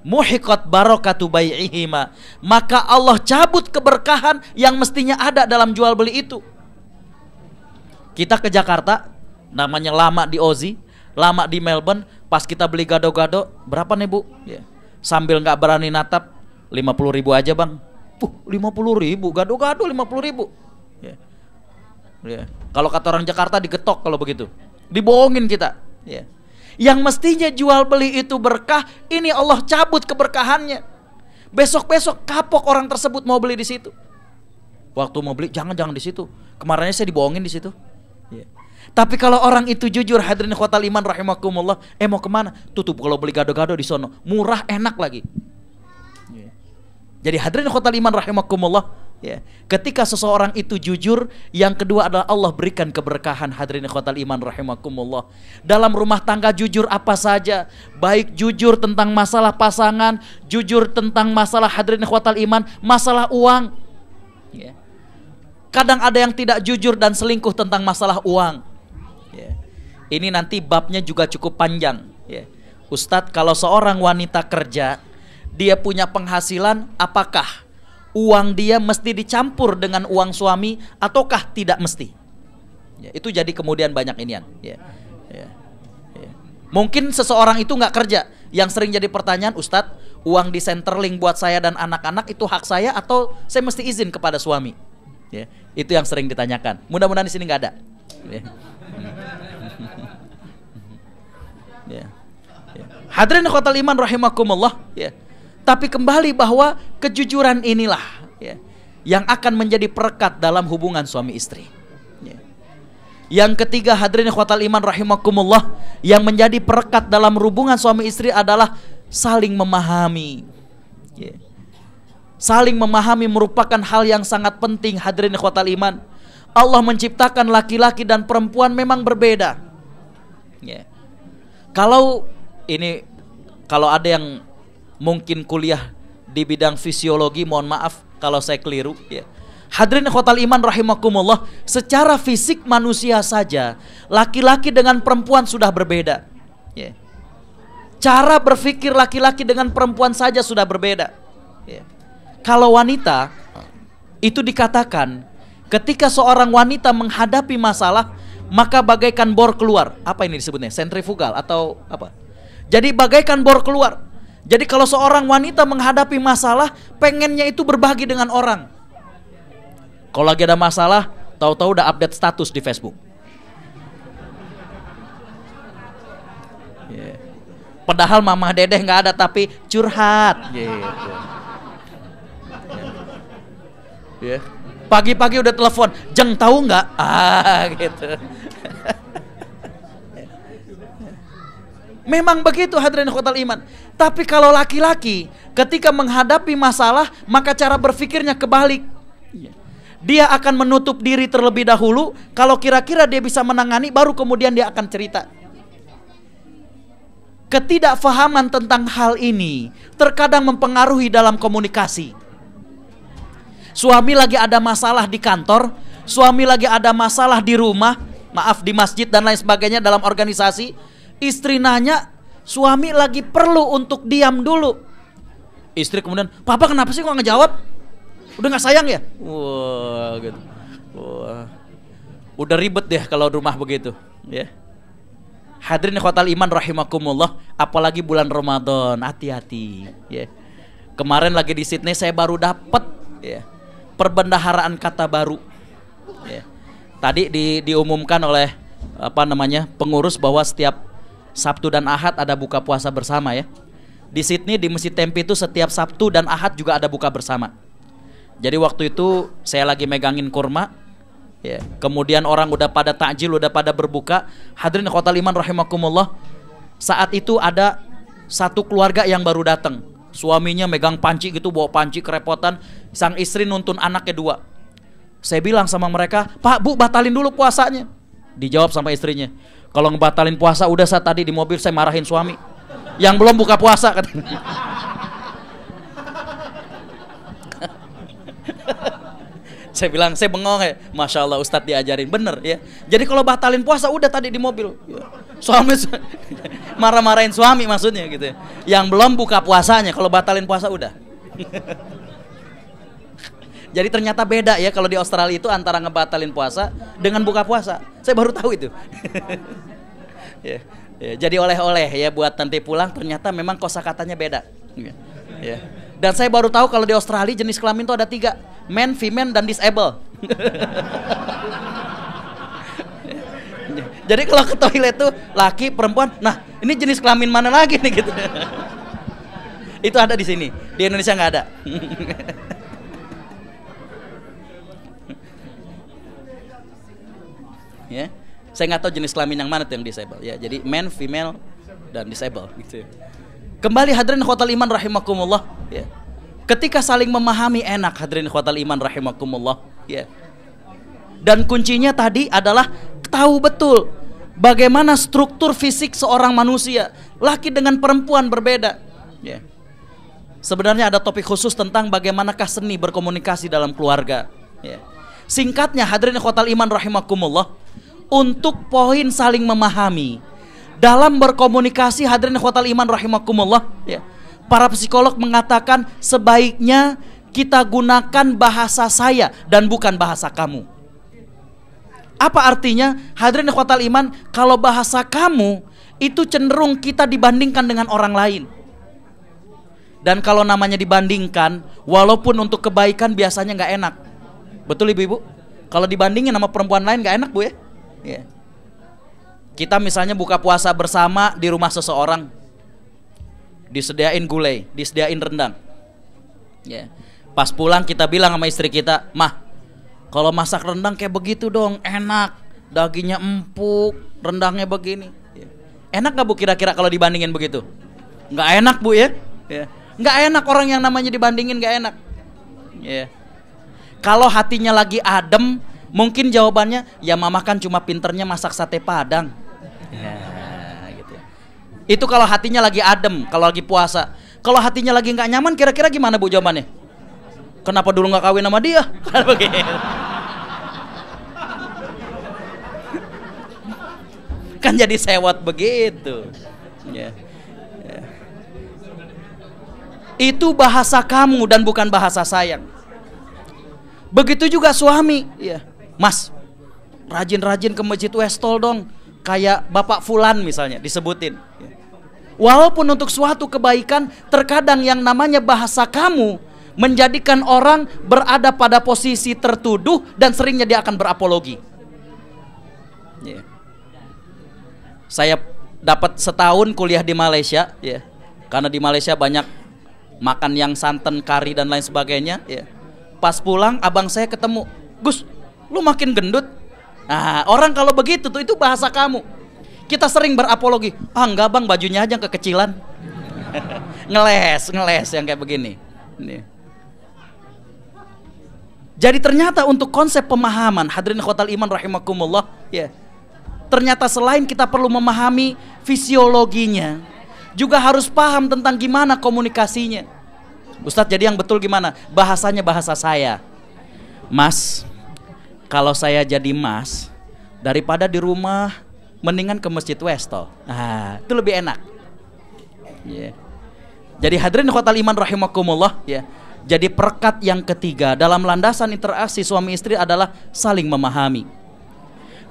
muhiqat barakatu bai'ihima maka Allah cabut keberkahan yang mestinya ada dalam jual beli itu kita ke Jakarta namanya lama di Ozi lama di Melbourne pas kita beli gado-gado berapa nih bu ya. sambil nggak berani natap 50 ribu aja bang uh 50 ribu gado-gado 50 ribu ya. Ya. kalau kata orang Jakarta digetok kalau begitu dibohongin kita ya. yang mestinya jual beli itu berkah ini Allah cabut keberkahannya besok-besok kapok orang tersebut mau beli di situ waktu mau beli jangan jangan di situ kemarinnya saya dibohongin di situ yeah. Tapi kalau orang itu jujur hadirin khotal iman rahimakumullah, eh mau kemana? Tutup kalau beli gado-gado di sono, murah enak lagi. Iya. Jadi hadirin khotal iman rahimakumullah, ya. Ketika seseorang itu jujur, yang kedua adalah Allah berikan keberkahan hadirin khotal iman rahimakumullah. Dalam rumah tangga jujur apa saja, baik jujur tentang masalah pasangan, jujur tentang masalah hadirin khotal iman, masalah uang. Ya. Kadang ada yang tidak jujur dan selingkuh tentang masalah uang ini nanti babnya juga cukup panjang. Ya. Ustadz, kalau seorang wanita kerja, dia punya penghasilan, apakah uang dia mesti dicampur dengan uang suami ataukah tidak mesti? Ya, itu jadi kemudian banyak inian. Ya. Ya. Ya. Mungkin seseorang itu nggak kerja. Yang sering jadi pertanyaan, Ustadz, uang di centerlink buat saya dan anak-anak itu hak saya atau saya mesti izin kepada suami? Ya, itu yang sering ditanyakan. Mudah-mudahan di sini nggak ada. Ya. Ya. Ya. Hadirin khotol iman rahimakumullah. Ya. Tapi kembali bahwa kejujuran inilah ya, yang akan menjadi perekat dalam hubungan suami istri. Ya. Yang ketiga hadirin khotol iman rahimakumullah yang menjadi perekat dalam hubungan suami istri adalah saling memahami. Ya. Saling memahami merupakan hal yang sangat penting hadirin khotol iman. Allah menciptakan laki-laki dan perempuan memang berbeda. Ya. Kalau ini kalau ada yang mungkin kuliah di bidang fisiologi, mohon maaf kalau saya keliru ya. Hadirin khotal iman rahimakumullah, secara fisik manusia saja laki-laki dengan perempuan sudah berbeda. Ya. Cara berpikir laki-laki dengan perempuan saja sudah berbeda. Ya. Kalau wanita itu dikatakan ketika seorang wanita menghadapi masalah maka bagaikan bor keluar. Apa ini disebutnya? Sentrifugal atau apa? Jadi bagaikan bor keluar. Jadi kalau seorang wanita menghadapi masalah, pengennya itu berbagi dengan orang. Kalau lagi ada masalah, tahu-tahu udah update status di Facebook. Yeah. Padahal mama dedeh nggak ada tapi curhat. Gitu. Yeah. yeah. Pagi-pagi udah telepon, jeng tahu nggak? Ah gitu. Memang begitu hadirin kota iman. Tapi kalau laki-laki ketika menghadapi masalah maka cara berpikirnya kebalik. Dia akan menutup diri terlebih dahulu kalau kira-kira dia bisa menangani baru kemudian dia akan cerita. Ketidakfahaman tentang hal ini terkadang mempengaruhi dalam komunikasi. Suami lagi ada masalah di kantor, suami lagi ada masalah di rumah, maaf di masjid dan lain sebagainya dalam organisasi, istri nanya, suami lagi perlu untuk diam dulu. Istri kemudian, "Papa kenapa sih kok ngejawab? Udah gak sayang ya?" Wah, gitu. Wah. Udah ribet deh kalau rumah begitu, ya. Yeah. Hadirin khotal iman rahimakumullah, apalagi bulan Ramadan, hati-hati, ya. Yeah. Kemarin lagi di Sydney saya baru dapat, ya. Yeah perbendaharaan kata baru. Ya. Tadi di, diumumkan oleh apa namanya pengurus bahwa setiap Sabtu dan Ahad ada buka puasa bersama ya. Di Sydney di Masjid Tempe itu setiap Sabtu dan Ahad juga ada buka bersama. Jadi waktu itu saya lagi megangin kurma, ya. kemudian orang udah pada takjil, udah pada berbuka. Hadirin kota liman rahimakumullah. Saat itu ada satu keluarga yang baru datang Suaminya megang panci gitu, bawa panci kerepotan. Sang istri nuntun anaknya dua. Saya bilang sama mereka, Pak Bu batalin dulu puasanya. Dijawab sama istrinya, kalau ngebatalin puasa udah saya tadi di mobil saya marahin suami. Yang belum buka puasa katanya. saya bilang saya bengong ya masya Allah Ustadz diajarin bener ya jadi kalau batalin puasa udah tadi di mobil ya. suami su marah-marahin suami maksudnya gitu ya. yang belum buka puasanya kalau batalin puasa udah jadi ternyata beda ya kalau di Australia itu antara ngebatalin puasa dengan buka puasa. Saya baru tahu itu. ya, ya, jadi oleh-oleh ya buat nanti pulang ternyata memang kosakatanya beda. ya. ya. Dan saya baru tahu kalau di Australia jenis kelamin itu ada tiga, Men, female, dan disable. Jadi kalau ke toilet tuh laki, perempuan, nah ini jenis kelamin mana lagi nih gitu. itu ada di sini, di Indonesia nggak ada. ya, saya nggak tahu jenis kelamin yang mana tuh yang disable. Ya, jadi men, female, dan disable gitu. Ya. Kembali hadirin khotal iman rahimakumullah. Ya. Ketika saling memahami enak hadirin khotal iman rahimakumullah. Ya. Dan kuncinya tadi adalah tahu betul bagaimana struktur fisik seorang manusia. Laki dengan perempuan berbeda. Ya. Sebenarnya ada topik khusus tentang bagaimanakah seni berkomunikasi dalam keluarga. Ya. Singkatnya hadirin khotal iman rahimakumullah. Untuk poin saling memahami dalam berkomunikasi hadirin khotal iman rahimakumullah ya. Para psikolog mengatakan sebaiknya kita gunakan bahasa saya dan bukan bahasa kamu. Apa artinya? Hadirin khotal iman, kalau bahasa kamu itu cenderung kita dibandingkan dengan orang lain. Dan kalau namanya dibandingkan, walaupun untuk kebaikan biasanya nggak enak. Betul ibu-ibu? Kalau dibandingin sama perempuan lain nggak enak bu ya? Yeah. Kita misalnya buka puasa bersama di rumah seseorang, disediain gulai, disediain rendang. Ya. Yeah. Pas pulang kita bilang sama istri kita, "Mah, kalau masak rendang kayak begitu dong, enak. Dagingnya empuk, rendangnya begini." Yeah. Enak gak Bu kira-kira kalau dibandingin begitu? Nggak enak Bu ya? Yeah. Nggak enak orang yang namanya dibandingin nggak enak. Ya. Yeah. Kalau hatinya lagi adem, Mungkin jawabannya ya mama kan cuma pinternya masak sate padang. Ya, gitu. Itu kalau hatinya lagi adem, kalau lagi puasa. Kalau hatinya lagi nggak nyaman, kira-kira gimana bu jawabannya? Kenapa dulu nggak kawin sama dia? kan jadi sewot begitu. Ya. ya. Itu bahasa kamu dan bukan bahasa sayang. Begitu juga suami, ya. Mas, rajin-rajin ke masjid Westol dong. Kayak Bapak Fulan misalnya disebutin. Walaupun untuk suatu kebaikan, terkadang yang namanya bahasa kamu menjadikan orang berada pada posisi tertuduh dan seringnya dia akan berapologi. Yeah. Saya dapat setahun kuliah di Malaysia, ya. Yeah. Karena di Malaysia banyak makan yang santan, kari dan lain sebagainya, Yeah. Pas pulang abang saya ketemu, "Gus, lu makin gendut. Nah, orang kalau begitu tuh itu bahasa kamu. Kita sering berapologi, ah enggak bang bajunya aja yang kekecilan. ngeles, ngeles yang kayak begini. Nih. Jadi ternyata untuk konsep pemahaman hadirin khotal iman rahimakumullah ya. Yeah. Ternyata selain kita perlu memahami fisiologinya, juga harus paham tentang gimana komunikasinya. Ustadz jadi yang betul gimana? Bahasanya bahasa saya. Mas, kalau saya jadi mas daripada di rumah mendingan ke masjid Westo. Nah, itu lebih enak. Yeah. Jadi hadirin khotal iman rahimakumullah ya. Yeah. Jadi perkat yang ketiga dalam landasan interaksi suami istri adalah saling memahami.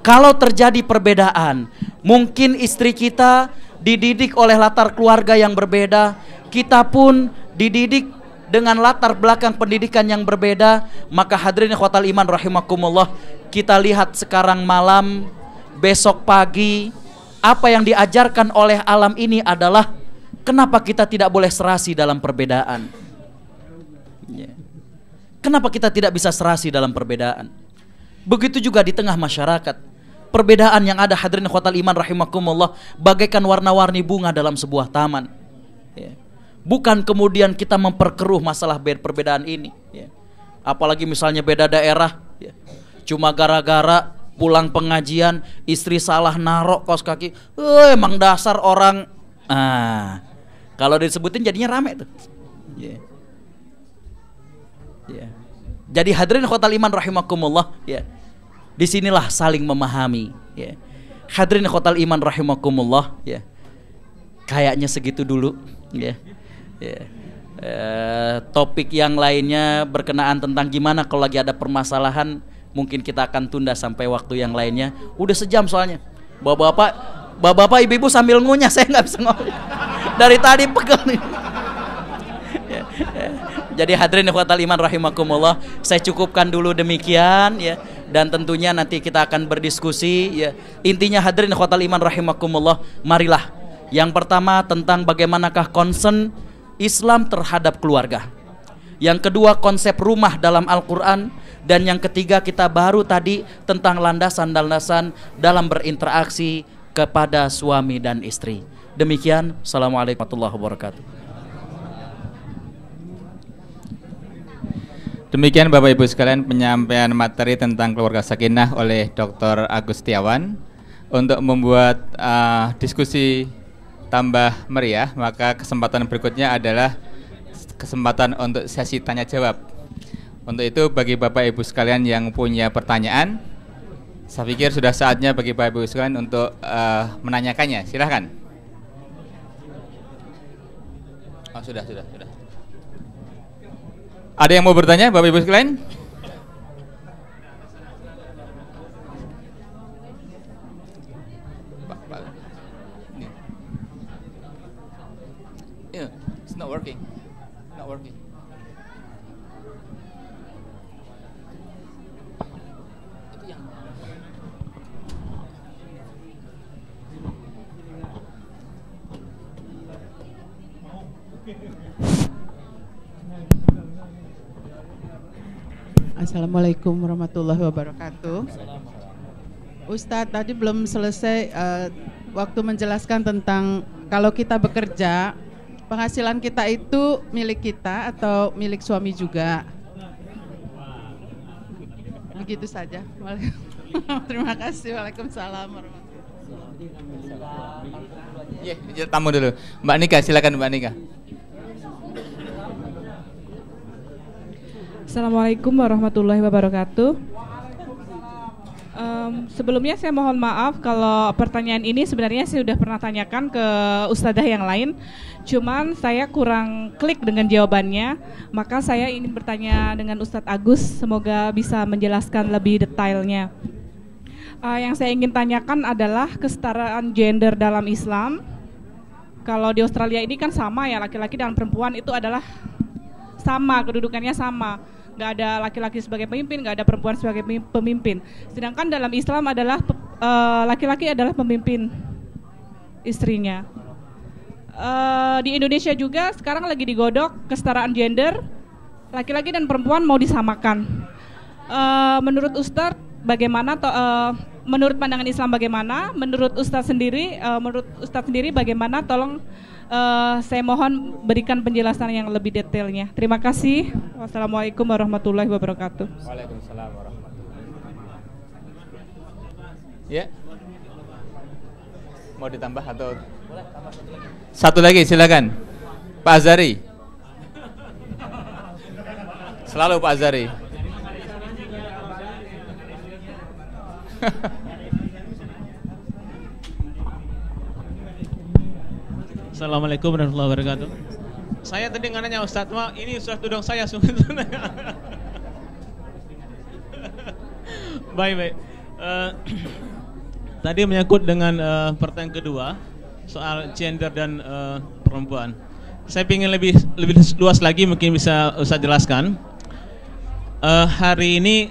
Kalau terjadi perbedaan, mungkin istri kita dididik oleh latar keluarga yang berbeda, kita pun dididik dengan latar belakang pendidikan yang berbeda, maka hadirin khotal iman rahimakumullah, kita lihat sekarang malam, besok pagi, apa yang diajarkan oleh alam ini adalah kenapa kita tidak boleh serasi dalam perbedaan. Ya. Kenapa kita tidak bisa serasi dalam perbedaan? Begitu juga di tengah masyarakat. Perbedaan yang ada hadirin khotal iman rahimakumullah bagaikan warna-warni bunga dalam sebuah taman. Ya. Bukan kemudian kita memperkeruh masalah perbedaan ini. Ya. Apalagi misalnya beda daerah. Ya. Cuma gara-gara pulang pengajian istri salah narok kos kaki. Eh, emang dasar orang. Ah, kalau disebutin jadinya rame tuh. Ya. Ya. Jadi hadirin khotal iman rahimakumullah. Ya. Disinilah saling memahami. Ya. Hadirin khotal iman rahimakumullah. Ya. Kayaknya segitu dulu. Ya. Yeah. Eh, topik yang lainnya berkenaan tentang gimana kalau lagi ada permasalahan mungkin kita akan tunda sampai waktu yang lainnya. Udah sejam soalnya. Bapak-bapak, bapak-bapak, ibu-ibu sambil ngunyah saya nggak bisa ngomong. Dari tadi pegel nih. Ya, ya. Jadi hadirin ikhwatal iman rahimakumullah, saya cukupkan dulu demikian ya dan tentunya nanti kita akan berdiskusi ya. Intinya hadirin ikhwatal iman rahimakumullah, marilah yang pertama tentang bagaimanakah concern Islam terhadap keluarga. Yang kedua konsep rumah dalam Al-Quran Dan yang ketiga kita baru tadi tentang landasan-landasan dalam berinteraksi kepada suami dan istri Demikian, Assalamualaikum warahmatullahi wabarakatuh Demikian Bapak Ibu sekalian penyampaian materi tentang keluarga sakinah oleh Dr. Agustiawan Untuk membuat uh, diskusi tambah meriah, maka kesempatan berikutnya adalah kesempatan untuk sesi tanya jawab. Untuk itu bagi Bapak Ibu sekalian yang punya pertanyaan, saya pikir sudah saatnya bagi Bapak Ibu sekalian untuk uh, menanyakannya. Silahkan. Oh, sudah, sudah, sudah. Ada yang mau bertanya Bapak Ibu sekalian? Assalamualaikum warahmatullahi wabarakatuh. Ustadz tadi belum selesai uh, waktu menjelaskan tentang kalau kita bekerja penghasilan kita itu milik kita atau milik suami juga. Begitu saja. Terima kasih. Waalaikumsalam. Ya, tamu dulu. Mbak Nika, silakan Mbak Nika. Assalamualaikum warahmatullahi wabarakatuh. Um, sebelumnya saya mohon maaf kalau pertanyaan ini sebenarnya saya sudah pernah tanyakan ke ustadzah yang lain, cuman saya kurang klik dengan jawabannya, maka saya ingin bertanya dengan Ustadz Agus, semoga bisa menjelaskan lebih detailnya. Uh, yang saya ingin tanyakan adalah kesetaraan gender dalam Islam. Kalau di Australia ini kan sama ya laki-laki dan perempuan itu adalah sama kedudukannya sama nggak ada laki-laki sebagai pemimpin nggak ada perempuan sebagai pemimpin sedangkan dalam Islam adalah eh, laki-laki uh, adalah pemimpin istrinya uh, di Indonesia juga sekarang lagi digodok kesetaraan gender laki-laki dan perempuan mau disamakan uh, menurut Ustaz bagaimana to, uh, menurut pandangan Islam bagaimana menurut Ustaz sendiri uh, menurut Ustaz sendiri bagaimana tolong uh, saya mohon berikan penjelasan yang lebih detailnya. Terima kasih. Wassalamualaikum warahmatullahi wabarakatuh. Waalaikumsalam warahmatullahi wabarakatuh. Ya. Mau ditambah atau satu lagi silakan. Pak Azari. Selalu Pak Azari. Assalamualaikum warahmatullahi wabarakatuh. Saya tadi nanya Ustadz Ma, ini Ustadz tudung saya sebetulnya. baik baik. Uh, tadi menyangkut dengan uh, pertanyaan kedua soal gender dan uh, perempuan. Saya ingin lebih lebih luas lagi mungkin bisa Ustadz jelaskan. Uh, hari ini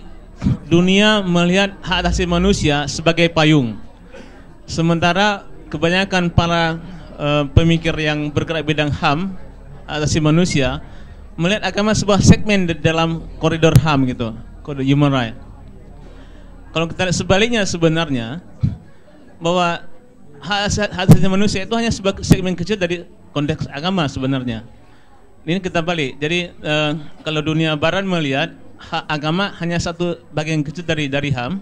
dunia melihat hak asasi manusia sebagai payung. Sementara kebanyakan para Eh, pemikir yang bergerak bidang HAM asasi manusia melihat agama sebuah segmen di dalam koridor HAM gitu, kode human right. Kalau kita lihat sebaliknya sebenarnya bahwa hak asasi manusia itu hanya sebuah segmen kecil dari konteks agama sebenarnya. Ini kita balik. Jadi eh, kalau dunia barat melihat hak agama hanya satu bagian kecil dari dari HAM,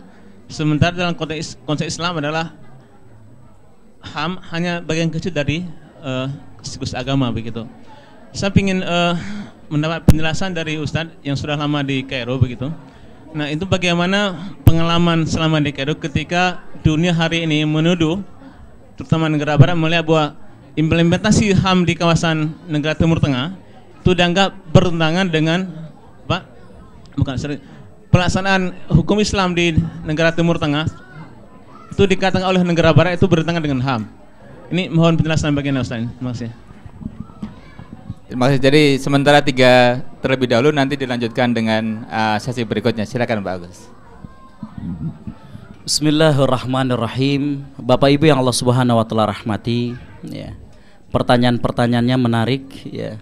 sementara dalam konteks konteks Islam adalah HAM hanya bagian kecil dari uh, siklus agama begitu. Saya ingin uh, eh, mendapat penjelasan dari Ustadz yang sudah lama di Kairo begitu. Nah itu bagaimana pengalaman selama di Kairo ketika dunia hari ini menuduh terutama negara barat melihat bahwa implementasi HAM di kawasan negara Timur Tengah itu dianggap bertentangan dengan Pak bukan sering pelaksanaan hukum Islam di negara Timur Tengah itu dikatakan oleh negara barat itu bertentangan dengan HAM. Ini mohon penjelasan bagian Ustaz. Terima kasih. Terima kasih. Jadi sementara tiga terlebih dahulu nanti dilanjutkan dengan uh, sesi berikutnya. Silakan Pak Agus. Bismillahirrahmanirrahim. Bapak Ibu yang Allah Subhanahu wa taala rahmati, ya. Pertanyaan-pertanyaannya menarik, ya.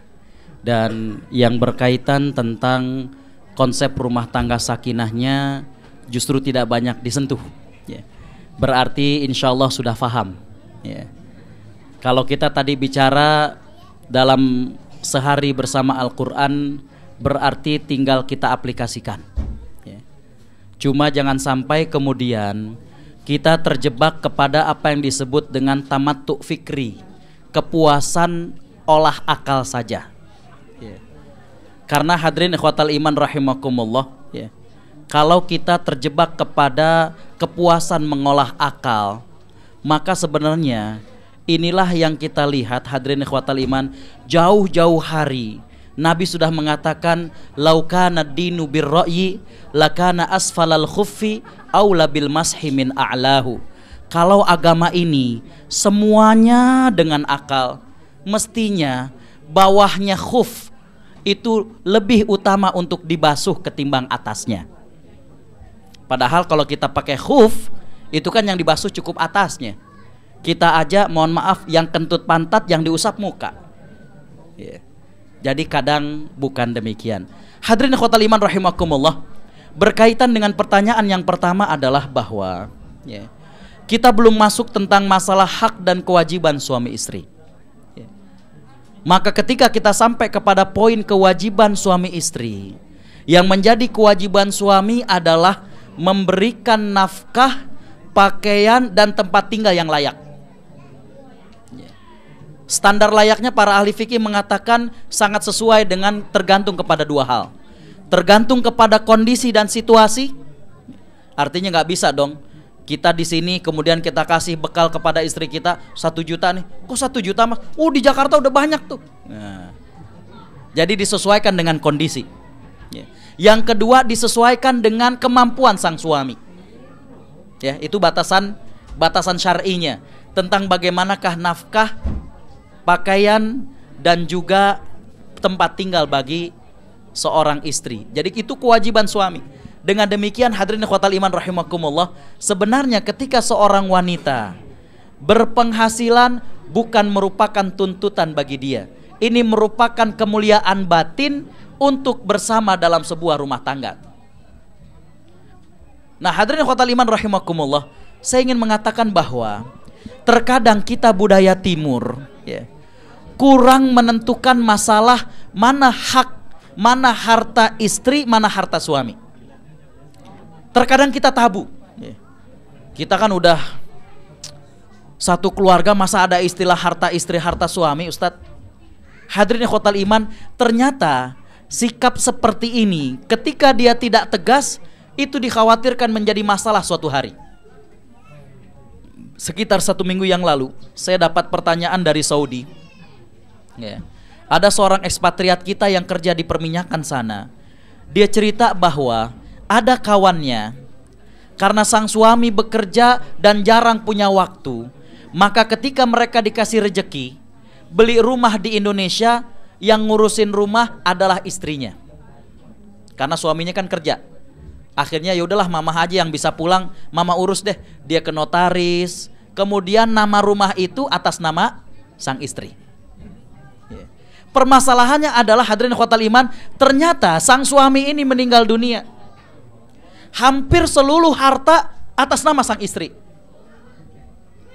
Dan yang berkaitan tentang konsep rumah tangga sakinahnya justru tidak banyak disentuh berarti insya Allah sudah faham. Ya. Kalau kita tadi bicara dalam sehari bersama Al-Quran berarti tinggal kita aplikasikan. Ya. Cuma jangan sampai kemudian kita terjebak kepada apa yang disebut dengan tuk fikri, kepuasan olah akal saja. Ya. Karena hadirin ikhwatal iman rahimakumullah, ya kalau kita terjebak kepada kepuasan mengolah akal, maka sebenarnya inilah yang kita lihat hadirin ikhwatal iman jauh-jauh hari Nabi sudah mengatakan laukana dinu birra'yi lakana asfalal khuffi aula bil mashi min a'lahu. Kalau agama ini semuanya dengan akal, mestinya bawahnya khuf itu lebih utama untuk dibasuh ketimbang atasnya. Padahal kalau kita pakai hoof itu kan yang dibasuh cukup atasnya. Kita aja mohon maaf yang kentut pantat yang diusap muka. Yeah. Jadi kadang bukan demikian. Hadirin khotal iman rahimakumullah. Berkaitan dengan pertanyaan yang pertama adalah bahwa yeah, kita belum masuk tentang masalah hak dan kewajiban suami istri. Yeah. Maka ketika kita sampai kepada poin kewajiban suami istri, yang menjadi kewajiban suami adalah memberikan nafkah, pakaian dan tempat tinggal yang layak. Standar layaknya para ahli fikih mengatakan sangat sesuai dengan tergantung kepada dua hal. Tergantung kepada kondisi dan situasi. Artinya nggak bisa dong kita di sini kemudian kita kasih bekal kepada istri kita satu juta nih kok satu juta mas oh di Jakarta udah banyak tuh nah, jadi disesuaikan dengan kondisi yang kedua disesuaikan dengan kemampuan sang suami. Ya, itu batasan batasan syar'inya tentang bagaimanakah nafkah, pakaian dan juga tempat tinggal bagi seorang istri. Jadi itu kewajiban suami. Dengan demikian hadirin khotal iman rahimakumullah, sebenarnya ketika seorang wanita berpenghasilan bukan merupakan tuntutan bagi dia. Ini merupakan kemuliaan batin untuk bersama dalam sebuah rumah tangga. Nah, hadirin kota iman rahimakumullah, saya ingin mengatakan bahwa terkadang kita budaya timur ya, kurang menentukan masalah mana hak, mana harta istri, mana harta suami. Terkadang kita tabu. Ya. Kita kan udah satu keluarga masa ada istilah harta istri, harta suami, Ustadz? Hadirin khotal iman, ternyata sikap seperti ini ketika dia tidak tegas itu dikhawatirkan menjadi masalah suatu hari. Sekitar satu minggu yang lalu, saya dapat pertanyaan dari Saudi. Ya. Ada seorang ekspatriat kita yang kerja di perminyakan sana. Dia cerita bahwa ada kawannya karena sang suami bekerja dan jarang punya waktu. Maka ketika mereka dikasih rejeki, beli rumah di Indonesia, yang ngurusin rumah adalah istrinya. Karena suaminya kan kerja. Akhirnya ya udahlah mama aja yang bisa pulang, mama urus deh. Dia ke notaris. Kemudian nama rumah itu atas nama sang istri. Ya. Permasalahannya adalah hadirin khotal iman, ternyata sang suami ini meninggal dunia. Hampir seluruh harta atas nama sang istri.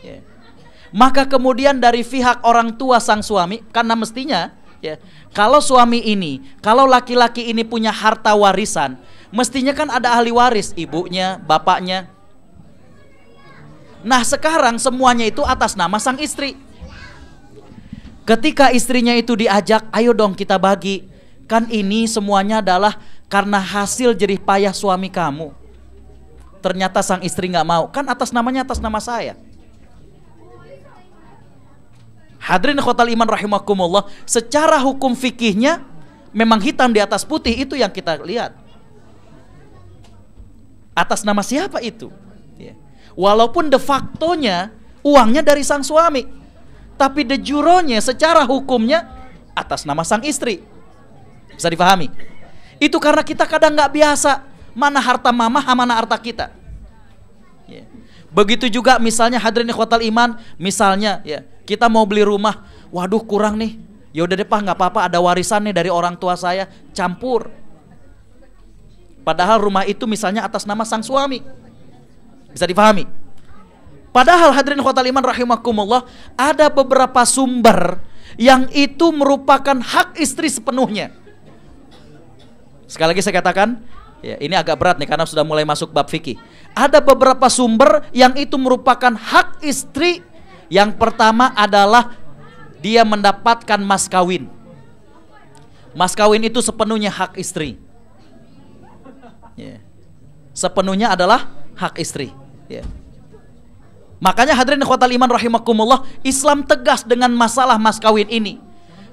Ya. Maka kemudian dari pihak orang tua sang suami, karena mestinya Ya. Kalau suami ini, kalau laki-laki ini punya harta warisan, mestinya kan ada ahli waris, ibunya, bapaknya. Nah, sekarang semuanya itu atas nama sang istri. Ketika istrinya itu diajak, "Ayo dong kita bagi." Kan ini semuanya adalah karena hasil jerih payah suami kamu. Ternyata sang istri nggak mau, kan atas namanya atas nama saya. Hadirin khotal iman rahimakumullah, secara hukum fikihnya memang hitam di atas putih itu yang kita lihat. Atas nama siapa itu? Ya. Walaupun de nya uangnya dari sang suami, tapi de juronya secara hukumnya atas nama sang istri. Bisa dipahami? Itu karena kita kadang nggak biasa mana harta mama, mana harta kita. Ya. Begitu juga misalnya hadirin khotal iman, misalnya ya kita mau beli rumah, waduh kurang nih. Ya udah deh pak, nggak apa-apa, ada warisan nih dari orang tua saya, campur. Padahal rumah itu misalnya atas nama sang suami. Bisa dipahami? Padahal hadirin khotal iman rahimakumullah, ada beberapa sumber yang itu merupakan hak istri sepenuhnya. Sekali lagi saya katakan, ya, ini agak berat nih karena sudah mulai masuk bab fikih. Ada beberapa sumber yang itu merupakan hak istri yang pertama adalah dia mendapatkan mas kawin. Mas kawin itu sepenuhnya hak istri. Yeah. Sepenuhnya adalah hak istri. Yeah. Makanya hadirin khotal iman rahimakumullah, Islam tegas dengan masalah mas kawin ini.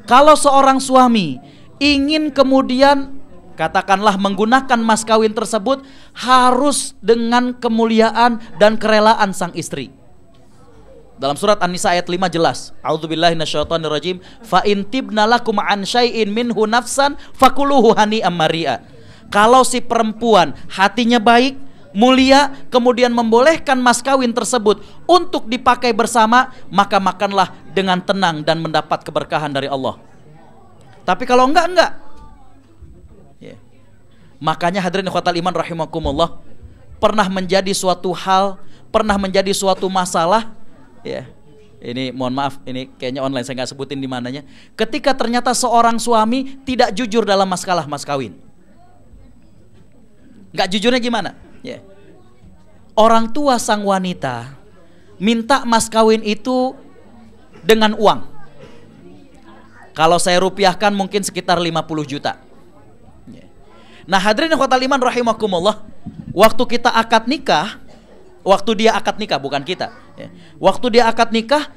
Kalau seorang suami ingin kemudian katakanlah menggunakan mas kawin tersebut harus dengan kemuliaan dan kerelaan sang istri. Dalam surat An-Nisa ayat 5 jelas. A'udzubillahi Fa'in tibna lakum an syai'in minhu nafsan fakuluhu hani ammaria. Kalau si perempuan hatinya baik, mulia, kemudian membolehkan mas kawin tersebut untuk dipakai bersama, maka makanlah dengan tenang dan mendapat keberkahan dari Allah. Tapi kalau enggak, enggak. Yeah. Makanya hadirin ikhwatal iman rahimakumullah pernah menjadi suatu hal, pernah menjadi suatu masalah ya. Ini mohon maaf, ini kayaknya online saya nggak sebutin di mananya. Ketika ternyata seorang suami tidak jujur dalam masalah mas kawin. Nggak jujurnya gimana? Ya. Orang tua sang wanita minta mas kawin itu dengan uang. Kalau saya rupiahkan mungkin sekitar 50 juta. Ya. Nah hadirin khotaliman rahimakumullah, waktu kita akad nikah, Waktu dia akad nikah, bukan kita. Ya. Waktu dia akad nikah,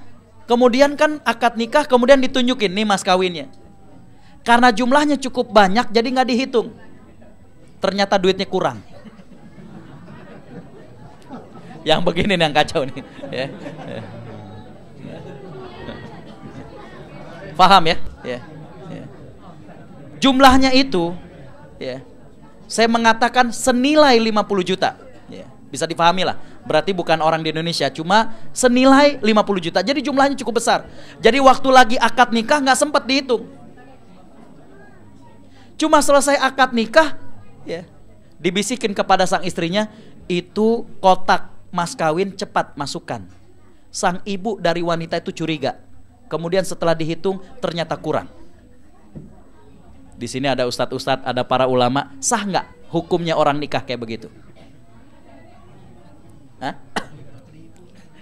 kemudian kan akad nikah, kemudian ditunjukin nih mas kawinnya. Karena jumlahnya cukup banyak, jadi nggak dihitung. Ternyata duitnya kurang. Yang begini nih yang kacau nih. Ya. paham Faham ya? Ya. ya? Jumlahnya itu, ya, saya mengatakan senilai 50 juta bisa dipahami lah. Berarti bukan orang di Indonesia, cuma senilai 50 juta. Jadi jumlahnya cukup besar. Jadi waktu lagi akad nikah nggak sempat dihitung. Cuma selesai akad nikah, ya dibisikin kepada sang istrinya, itu kotak mas kawin cepat masukkan. Sang ibu dari wanita itu curiga. Kemudian setelah dihitung ternyata kurang. Di sini ada ustadz-ustadz, ada para ulama. Sah nggak hukumnya orang nikah kayak begitu?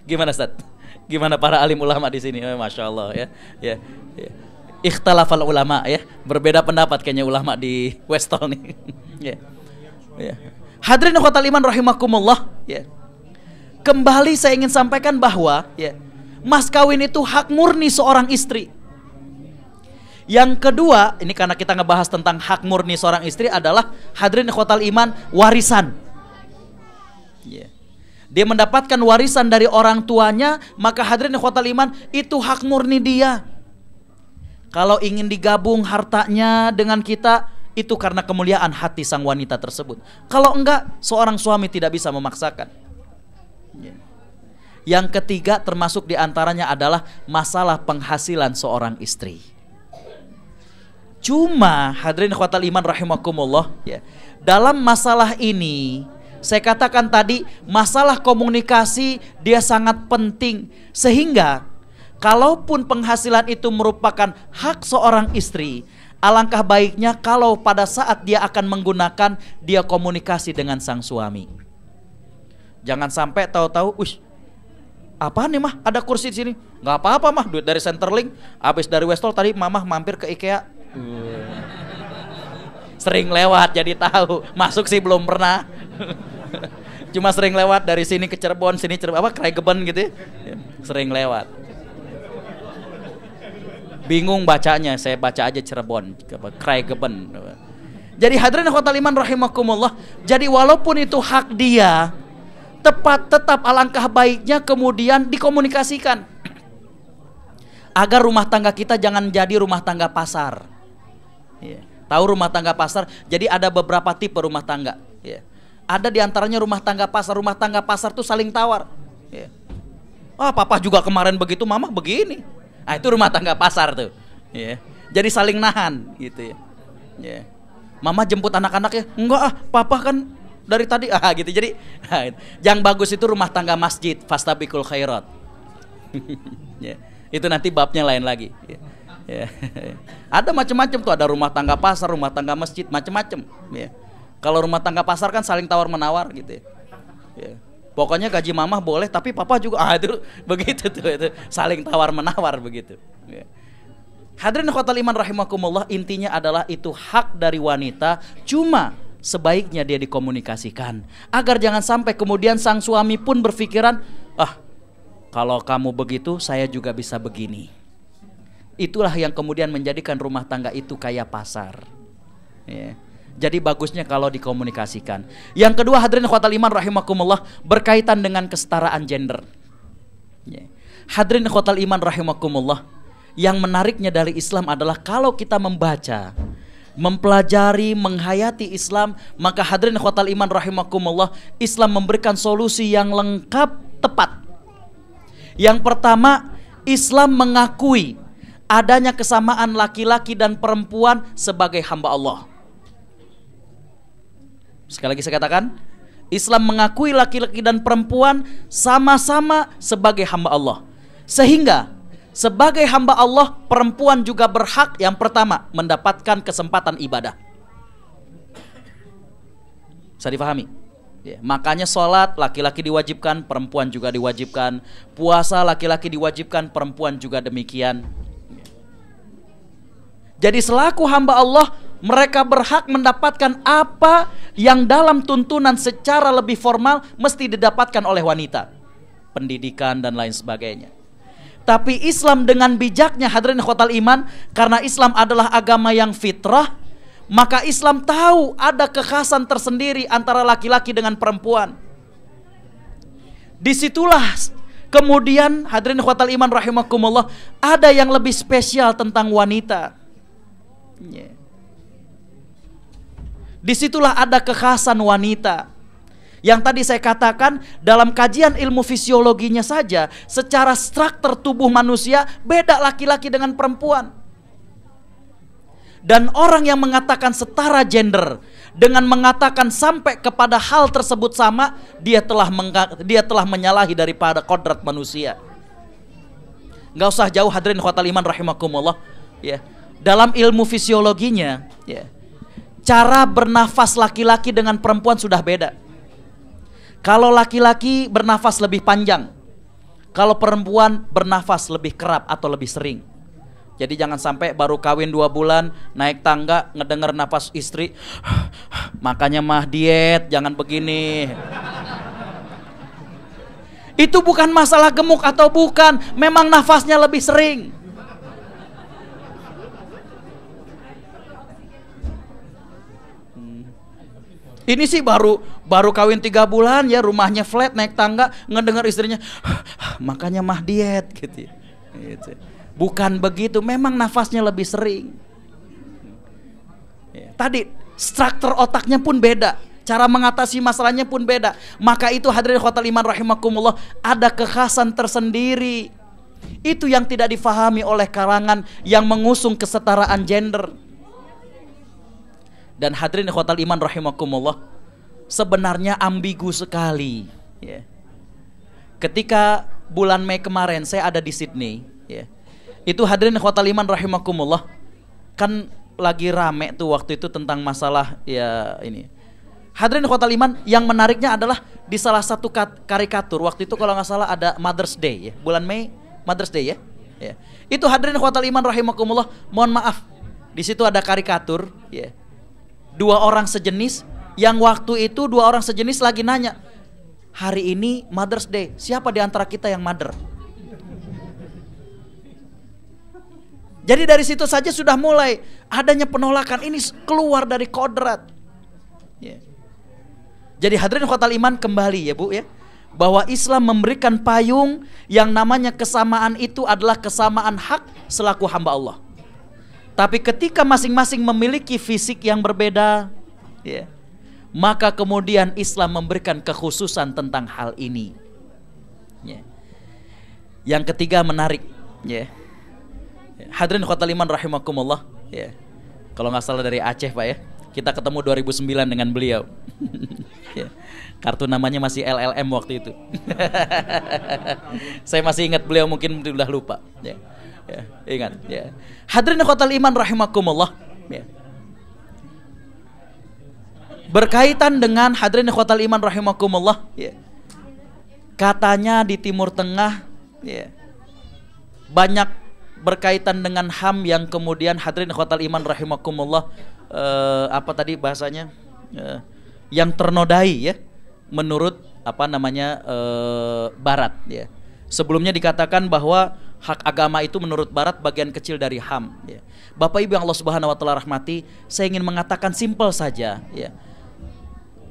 Gimana Ustaz? Gimana para alim ulama di sini? Eh, Masya Allah ya. ya. ya. Ikhtalafal ulama ya. Berbeda pendapat kayaknya ulama di Westall nih. ya. ya. Hadirin iman rahimakumullah ya. Kembali saya ingin sampaikan bahwa ya, mas kawin itu hak murni seorang istri. Yang kedua, ini karena kita ngebahas tentang hak murni seorang istri adalah hadirin kota iman warisan. Yeah dia mendapatkan warisan dari orang tuanya, maka hadirin kota iman itu hak murni dia. Kalau ingin digabung hartanya dengan kita, itu karena kemuliaan hati sang wanita tersebut. Kalau enggak, seorang suami tidak bisa memaksakan. Ya. Yang ketiga termasuk diantaranya adalah masalah penghasilan seorang istri. Cuma hadirin khawatal iman rahimakumullah ya. Dalam masalah ini saya katakan tadi, masalah komunikasi dia sangat penting. Sehingga, kalaupun penghasilan itu merupakan hak seorang istri, alangkah baiknya kalau pada saat dia akan menggunakan, dia komunikasi dengan sang suami. Jangan sampai tahu-tahu, wih, apa nih mah ada kursi di sini nggak apa-apa mah duit dari Centerlink habis dari Westall tadi mamah mampir ke IKEA iya. sering lewat jadi tahu masuk sih belum pernah Cuma sering lewat dari sini ke Cirebon, sini Cirebon apa Kregeben gitu. Ya? ya. Sering lewat. Bingung bacanya, saya baca aja Cirebon, Kregeben. Jadi hadirin khotal iman rahimakumullah, jadi walaupun itu hak dia, tepat tetap alangkah baiknya kemudian dikomunikasikan. Agar rumah tangga kita jangan jadi rumah tangga pasar. Iya. tahu rumah tangga pasar. Jadi ada beberapa tipe rumah tangga. Ya. Ada di antaranya rumah tangga pasar, rumah tangga pasar tuh saling tawar. Ya. Wah, papa juga kemarin begitu, mama begini. Nah itu rumah tangga pasar tuh. Ya. Jadi saling nahan gitu ya. Ya. Mama jemput anak-anak ya. Enggak ah, papa kan dari tadi ah gitu. Jadi ah, yang bagus itu rumah tangga masjid, fastabikul khairat. ya. Itu nanti babnya lain lagi. Ya. Ya. ada macam-macam tuh, ada rumah tangga pasar, rumah tangga masjid, macam-macam. Ya. Kalau rumah tangga pasar kan saling tawar menawar gitu ya. ya. Pokoknya gaji mama boleh tapi papa juga ah itu begitu tuh itu saling tawar menawar begitu. Ya. Hadirin khotal iman rahimakumullah intinya adalah itu hak dari wanita cuma sebaiknya dia dikomunikasikan agar jangan sampai kemudian sang suami pun berpikiran ah kalau kamu begitu saya juga bisa begini. Itulah yang kemudian menjadikan rumah tangga itu kayak pasar. Yeah. Jadi bagusnya kalau dikomunikasikan. Yang kedua hadirin khotol iman rahimakumullah berkaitan dengan kesetaraan gender. Ya. Hadirin khotol iman rahimakumullah. Yang menariknya dari Islam adalah kalau kita membaca mempelajari, menghayati Islam, maka hadirin khotol iman rahimakumullah, Islam memberikan solusi yang lengkap, tepat. Yang pertama, Islam mengakui adanya kesamaan laki-laki dan perempuan sebagai hamba Allah. Sekali lagi saya katakan, Islam mengakui laki-laki dan perempuan sama-sama sebagai hamba Allah. Sehingga sebagai hamba Allah, perempuan juga berhak yang pertama mendapatkan kesempatan ibadah. Bisa difahami? Ya, makanya sholat laki-laki diwajibkan, perempuan juga diwajibkan. Puasa laki-laki diwajibkan, perempuan juga demikian. Jadi selaku hamba Allah mereka berhak mendapatkan apa yang dalam tuntunan secara lebih formal mesti didapatkan oleh wanita. Pendidikan dan lain sebagainya. Tapi Islam dengan bijaknya hadirin khotal iman karena Islam adalah agama yang fitrah, maka Islam tahu ada kekhasan tersendiri antara laki-laki dengan perempuan. Disitulah kemudian hadirin khotal iman rahimakumullah ada yang lebih spesial tentang wanita. Yeah. Disitulah ada kekhasan wanita. Yang tadi saya katakan dalam kajian ilmu fisiologinya saja secara struktur tubuh manusia beda laki-laki dengan perempuan. Dan orang yang mengatakan setara gender dengan mengatakan sampai kepada hal tersebut sama dia telah dia telah menyalahi daripada kodrat manusia. Nggak usah jauh hadirin khotal rahimakumullah ya. Dalam ilmu fisiologinya ya. Cara bernafas laki-laki dengan perempuan sudah beda. Kalau laki-laki bernafas lebih panjang, kalau perempuan bernafas lebih kerap atau lebih sering. Jadi jangan sampai baru kawin dua bulan naik tangga ngedenger nafas istri. Makanya mah diet, jangan begini. Itu bukan masalah gemuk atau bukan, memang nafasnya lebih sering. Ini sih baru baru kawin tiga bulan ya rumahnya flat naik tangga ngedengar istrinya makanya mah diet gitu. Ya. gitu. Bukan begitu, memang nafasnya lebih sering. Ya, tadi struktur otaknya pun beda, cara mengatasi masalahnya pun beda. Maka itu hadirin khotol iman rahimakumullah ada kekhasan tersendiri. Itu yang tidak difahami oleh karangan yang mengusung kesetaraan gender dan hadirin ikhwatal iman rahimakumullah sebenarnya ambigu sekali ya. ketika bulan Mei kemarin saya ada di Sydney ya. itu hadirin ikhwatal iman rahimakumullah kan lagi rame tuh waktu itu tentang masalah ya ini hadirin ikhwatal iman yang menariknya adalah di salah satu karikatur waktu itu kalau nggak salah ada Mother's Day ya bulan Mei Mother's Day ya, ya. itu hadirin ikhwatal iman rahimakumullah mohon maaf di situ ada karikatur ya dua orang sejenis yang waktu itu dua orang sejenis lagi nanya, hari ini Mother's Day, siapa di antara kita yang mother? Jadi dari situ saja sudah mulai adanya penolakan ini keluar dari kodrat. Ya. Jadi hadirin khotal iman kembali ya bu ya. Bahwa Islam memberikan payung yang namanya kesamaan itu adalah kesamaan hak selaku hamba Allah. Tapi ketika masing-masing memiliki fisik yang berbeda, ya, maka kemudian Islam memberikan kekhususan tentang hal ini. Ya. Yang ketiga menarik, ya. Hadirin khotaliman rahimakumullah, ya. Kalau nggak salah dari Aceh Pak ya. Kita ketemu 2009 dengan beliau. ya. Kartu namanya masih LLM waktu itu. Saya masih ingat beliau mungkin sudah lupa. Ya Ya, ingat ya. Hadirin khotal iman rahimakumullah. Ya. Berkaitan dengan hadirin khotal iman rahimakumullah, ya. Katanya di Timur Tengah, ya. Banyak berkaitan dengan HAM yang kemudian hadirin khotal iman rahimakumullah eh, apa tadi bahasanya? Eh, yang ternodai ya menurut apa namanya eh, barat ya. Sebelumnya dikatakan bahwa Hak agama itu menurut Barat bagian kecil dari HAM. Ya. Bapak Ibu yang Allah Subhanahu Wa Taala rahmati, saya ingin mengatakan simpel saja. Ya.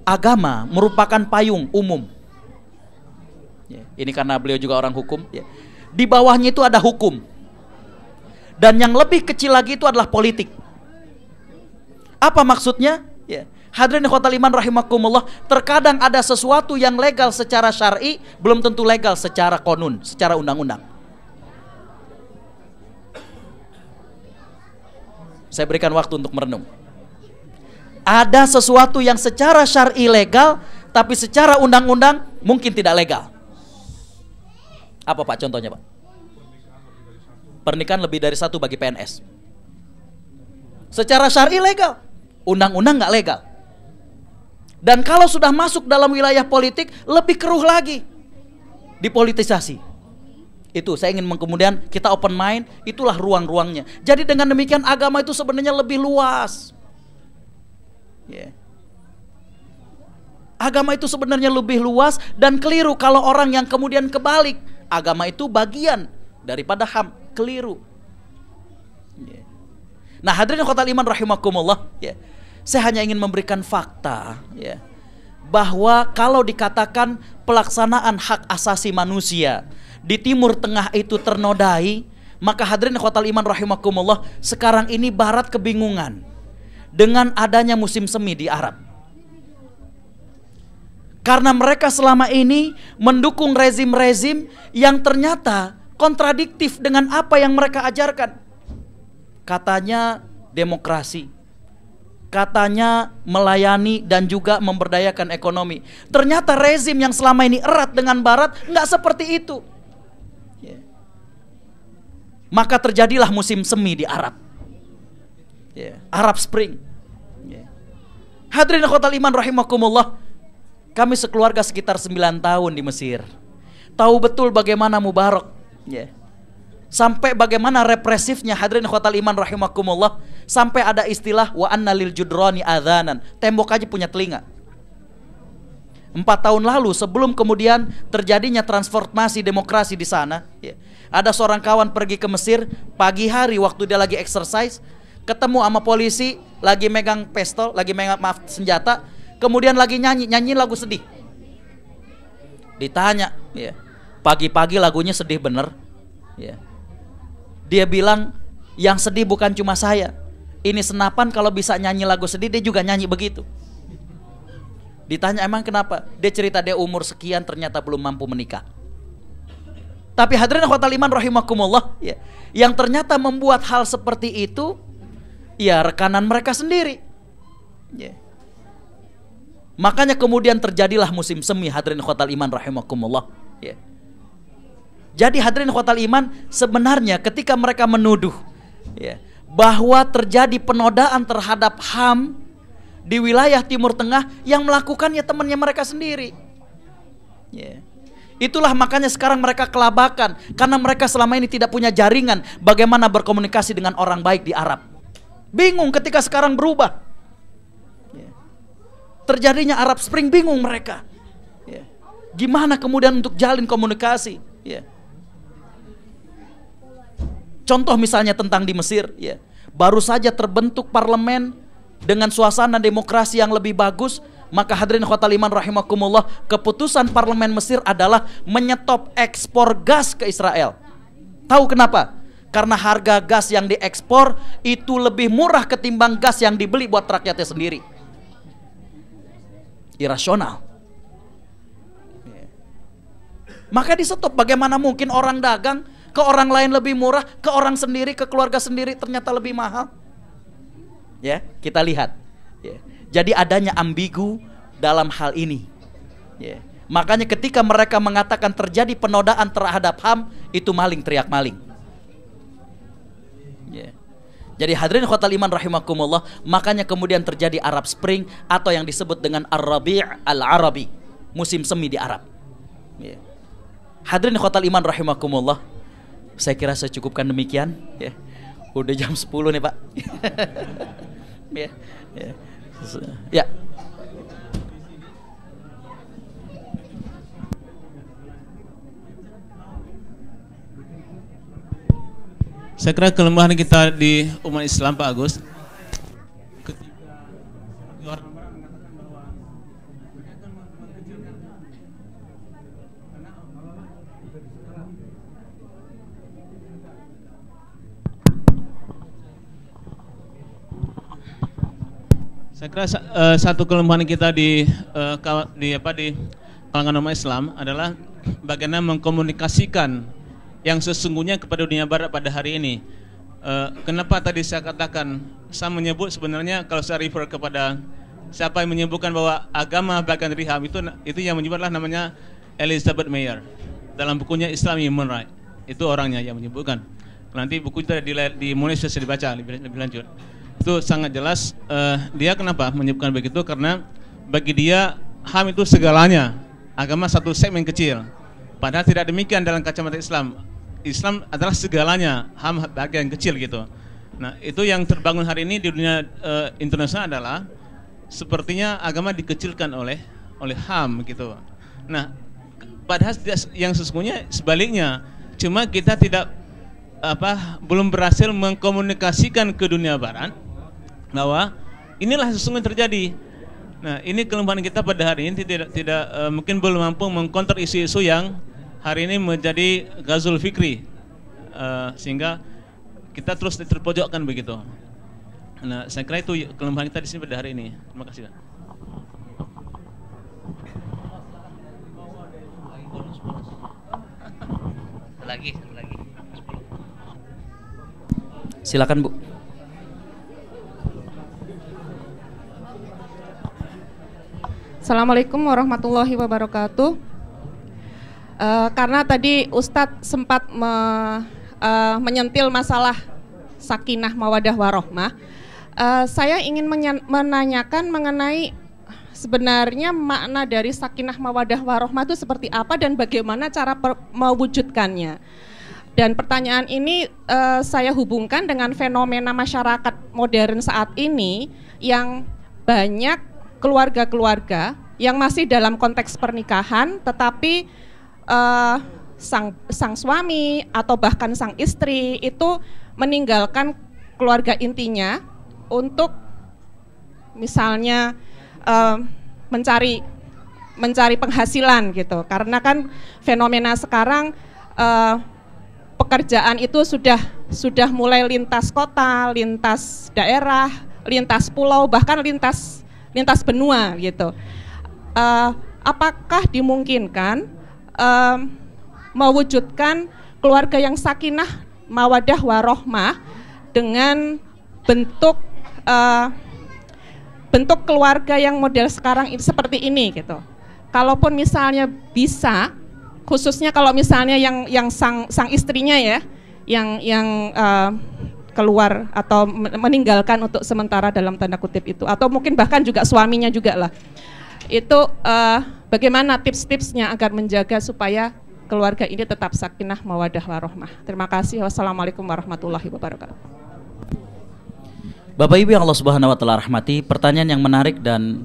Agama merupakan payung umum. Ya. Ini karena beliau juga orang hukum. Ya. Di bawahnya itu ada hukum. Dan yang lebih kecil lagi itu adalah politik. Apa maksudnya? Ya. Hadirin kota iman rahimakumullah, terkadang ada sesuatu yang legal secara syar'i belum tentu legal secara konun, secara undang-undang. Saya berikan waktu untuk merenung. Ada sesuatu yang secara syar'i legal, tapi secara undang-undang mungkin tidak legal. Apa Pak contohnya Pak? Pernikahan lebih dari satu bagi PNS. Secara syar'i legal, undang-undang nggak legal. Dan kalau sudah masuk dalam wilayah politik, lebih keruh lagi dipolitisasi. Itu saya ingin kemudian kita open mind, itulah ruang-ruangnya. Jadi dengan demikian agama itu sebenarnya lebih luas. Yeah. Agama itu sebenarnya lebih luas dan keliru kalau orang yang kemudian kebalik. Agama itu bagian daripada HAM, keliru. Yeah. Nah, hadirin kota iman rahimakumullah, Yeah. Saya hanya ingin memberikan fakta, Yeah bahwa kalau dikatakan pelaksanaan hak asasi manusia di timur tengah itu ternodai, maka hadirin khotal iman rahimakumullah, sekarang ini barat kebingungan dengan adanya musim semi di Arab. Karena mereka selama ini mendukung rezim-rezim yang ternyata kontradiktif dengan apa yang mereka ajarkan. Katanya demokrasi, katanya melayani dan juga memberdayakan ekonomi. Ternyata rezim yang selama ini erat dengan Barat nggak seperti itu. Maka terjadilah musim semi di Arab. Yeah. Arab Spring. Yeah. Hadirin khotal iman rahimakumullah. Kami sekeluarga sekitar 9 tahun di Mesir. Tahu betul bagaimana Mubarak. Yeah. Sampai bagaimana represifnya hadirin khotal iman rahimakumullah. Sampai ada istilah wa anna lil judroni adhanan. Tembok aja punya telinga. Empat tahun lalu sebelum kemudian terjadinya transformasi demokrasi di sana. Ya. Ada seorang kawan pergi ke Mesir pagi hari waktu dia lagi exercise, ketemu sama polisi lagi megang pistol, lagi megang maaf senjata, kemudian lagi nyanyi nyanyi lagu sedih. Ditanya, ya. Pagi-pagi lagunya sedih bener. Ya. Dia bilang yang sedih bukan cuma saya. Ini senapan kalau bisa nyanyi lagu sedih dia juga nyanyi begitu. Ditanya emang kenapa? Dia cerita dia umur sekian ternyata belum mampu menikah. Tapi hadirin kota iman rahimakumullah ya, yang ternyata membuat hal seperti itu ya rekanan mereka sendiri. Ya. Makanya kemudian terjadilah musim semi hadirin kota iman rahimakumullah. Ya. Jadi hadirin kota iman sebenarnya ketika mereka menuduh ya, bahwa terjadi penodaan terhadap HAM di wilayah Timur Tengah yang melakukannya temannya mereka sendiri. Yeah. Itulah makanya sekarang mereka kelabakan karena mereka selama ini tidak punya jaringan bagaimana berkomunikasi dengan orang baik di Arab. Bingung ketika sekarang berubah. Yeah. Terjadinya Arab Spring bingung mereka. Yeah. Gimana kemudian untuk jalin komunikasi? Yeah. Contoh misalnya tentang di Mesir, ya. Baru saja terbentuk parlemen dengan suasana demokrasi yang lebih bagus, maka hadirin khotaliman rahimakumullah, keputusan parlemen Mesir adalah menyetop ekspor gas ke Israel. Tahu kenapa? Karena harga gas yang diekspor itu lebih murah ketimbang gas yang dibeli buat rakyatnya sendiri. Irasional. Maka disetop bagaimana mungkin orang dagang ke orang lain lebih murah, ke orang sendiri, ke keluarga sendiri ternyata lebih mahal. Ya, kita lihat. Ya. Jadi adanya ambigu dalam hal ini. Ya. Makanya ketika mereka mengatakan terjadi penodaan terhadap HAM, itu maling teriak maling. Ya. Jadi hadirin khotol iman rahimakumullah, makanya kemudian terjadi Arab Spring atau yang disebut dengan arabi al-Arabi, musim semi di Arab. Ya. Hadirin khotol iman rahimakumullah, saya kira saya cukupkan demikian ya. Udah jam 10 nih, Pak. Ya. Ya. Saya kira kelemahan kita di umat Islam Pak Agus Saya kira uh, satu kelemahan kita di uh, di apa di kalangan umat Islam adalah bagaimana mengkomunikasikan yang sesungguhnya kepada dunia barat pada hari ini. Uh, kenapa tadi saya katakan saya menyebut sebenarnya kalau saya refer kepada siapa yang menyebutkan bahwa agama bahkan riham itu itu yang menyebutlah namanya Elizabeth Mayer dalam bukunya Islam Human Right. Itu orangnya yang menyebutkan. Nanti buku itu di, di Monash dibaca lebih, lebih lanjut. Itu sangat jelas uh, dia kenapa menyebutkan begitu karena bagi dia HAM itu segalanya. Agama satu segmen kecil. Padahal tidak demikian dalam kacamata Islam. Islam adalah segalanya, HAM bagian kecil gitu. Nah, itu yang terbangun hari ini di dunia uh, internasional adalah sepertinya agama dikecilkan oleh oleh HAM gitu. Nah, padahal yang sesungguhnya sebaliknya, cuma kita tidak apa belum berhasil mengkomunikasikan ke dunia barat bahwa inilah sesungguhnya terjadi. Nah, ini kelemahan kita pada hari ini tidak tidak uh, mungkin belum mampu mengkonter isu-isu yang hari ini menjadi gazul fikri. Uh, sehingga kita terus terpojokkan begitu. Nah, saya kira itu kelemahan kita di sini pada hari ini. Terima kasih. Lagi, lagi. Silakan Bu. Assalamualaikum warahmatullahi wabarakatuh. Uh, karena tadi Ustadz sempat me, uh, menyentil masalah sakinah mawadah warohmah, uh, saya ingin menanyakan mengenai sebenarnya makna dari sakinah mawadah warohmah itu seperti apa dan bagaimana cara per, mewujudkannya. Dan pertanyaan ini uh, saya hubungkan dengan fenomena masyarakat modern saat ini yang banyak keluarga-keluarga yang masih dalam konteks pernikahan tetapi uh, sang sang suami atau bahkan sang istri itu meninggalkan keluarga intinya untuk misalnya uh, mencari mencari penghasilan gitu karena kan fenomena sekarang uh, pekerjaan itu sudah sudah mulai lintas kota, lintas daerah, lintas pulau bahkan lintas lintas benua gitu. Uh, apakah dimungkinkan um, mewujudkan keluarga yang sakinah, mawadah, warohmah dengan bentuk uh, bentuk keluarga yang model sekarang ini seperti ini gitu. Kalaupun misalnya bisa, khususnya kalau misalnya yang yang sang sang istrinya ya, yang yang uh, keluar atau meninggalkan untuk sementara dalam tanda kutip itu atau mungkin bahkan juga suaminya juga lah itu uh, bagaimana tips-tipsnya agar menjaga supaya keluarga ini tetap sakinah mawadah warohmah terima kasih wassalamualaikum warahmatullahi wabarakatuh Bapak Ibu yang Allah Subhanahu wa taala rahmati, pertanyaan yang menarik dan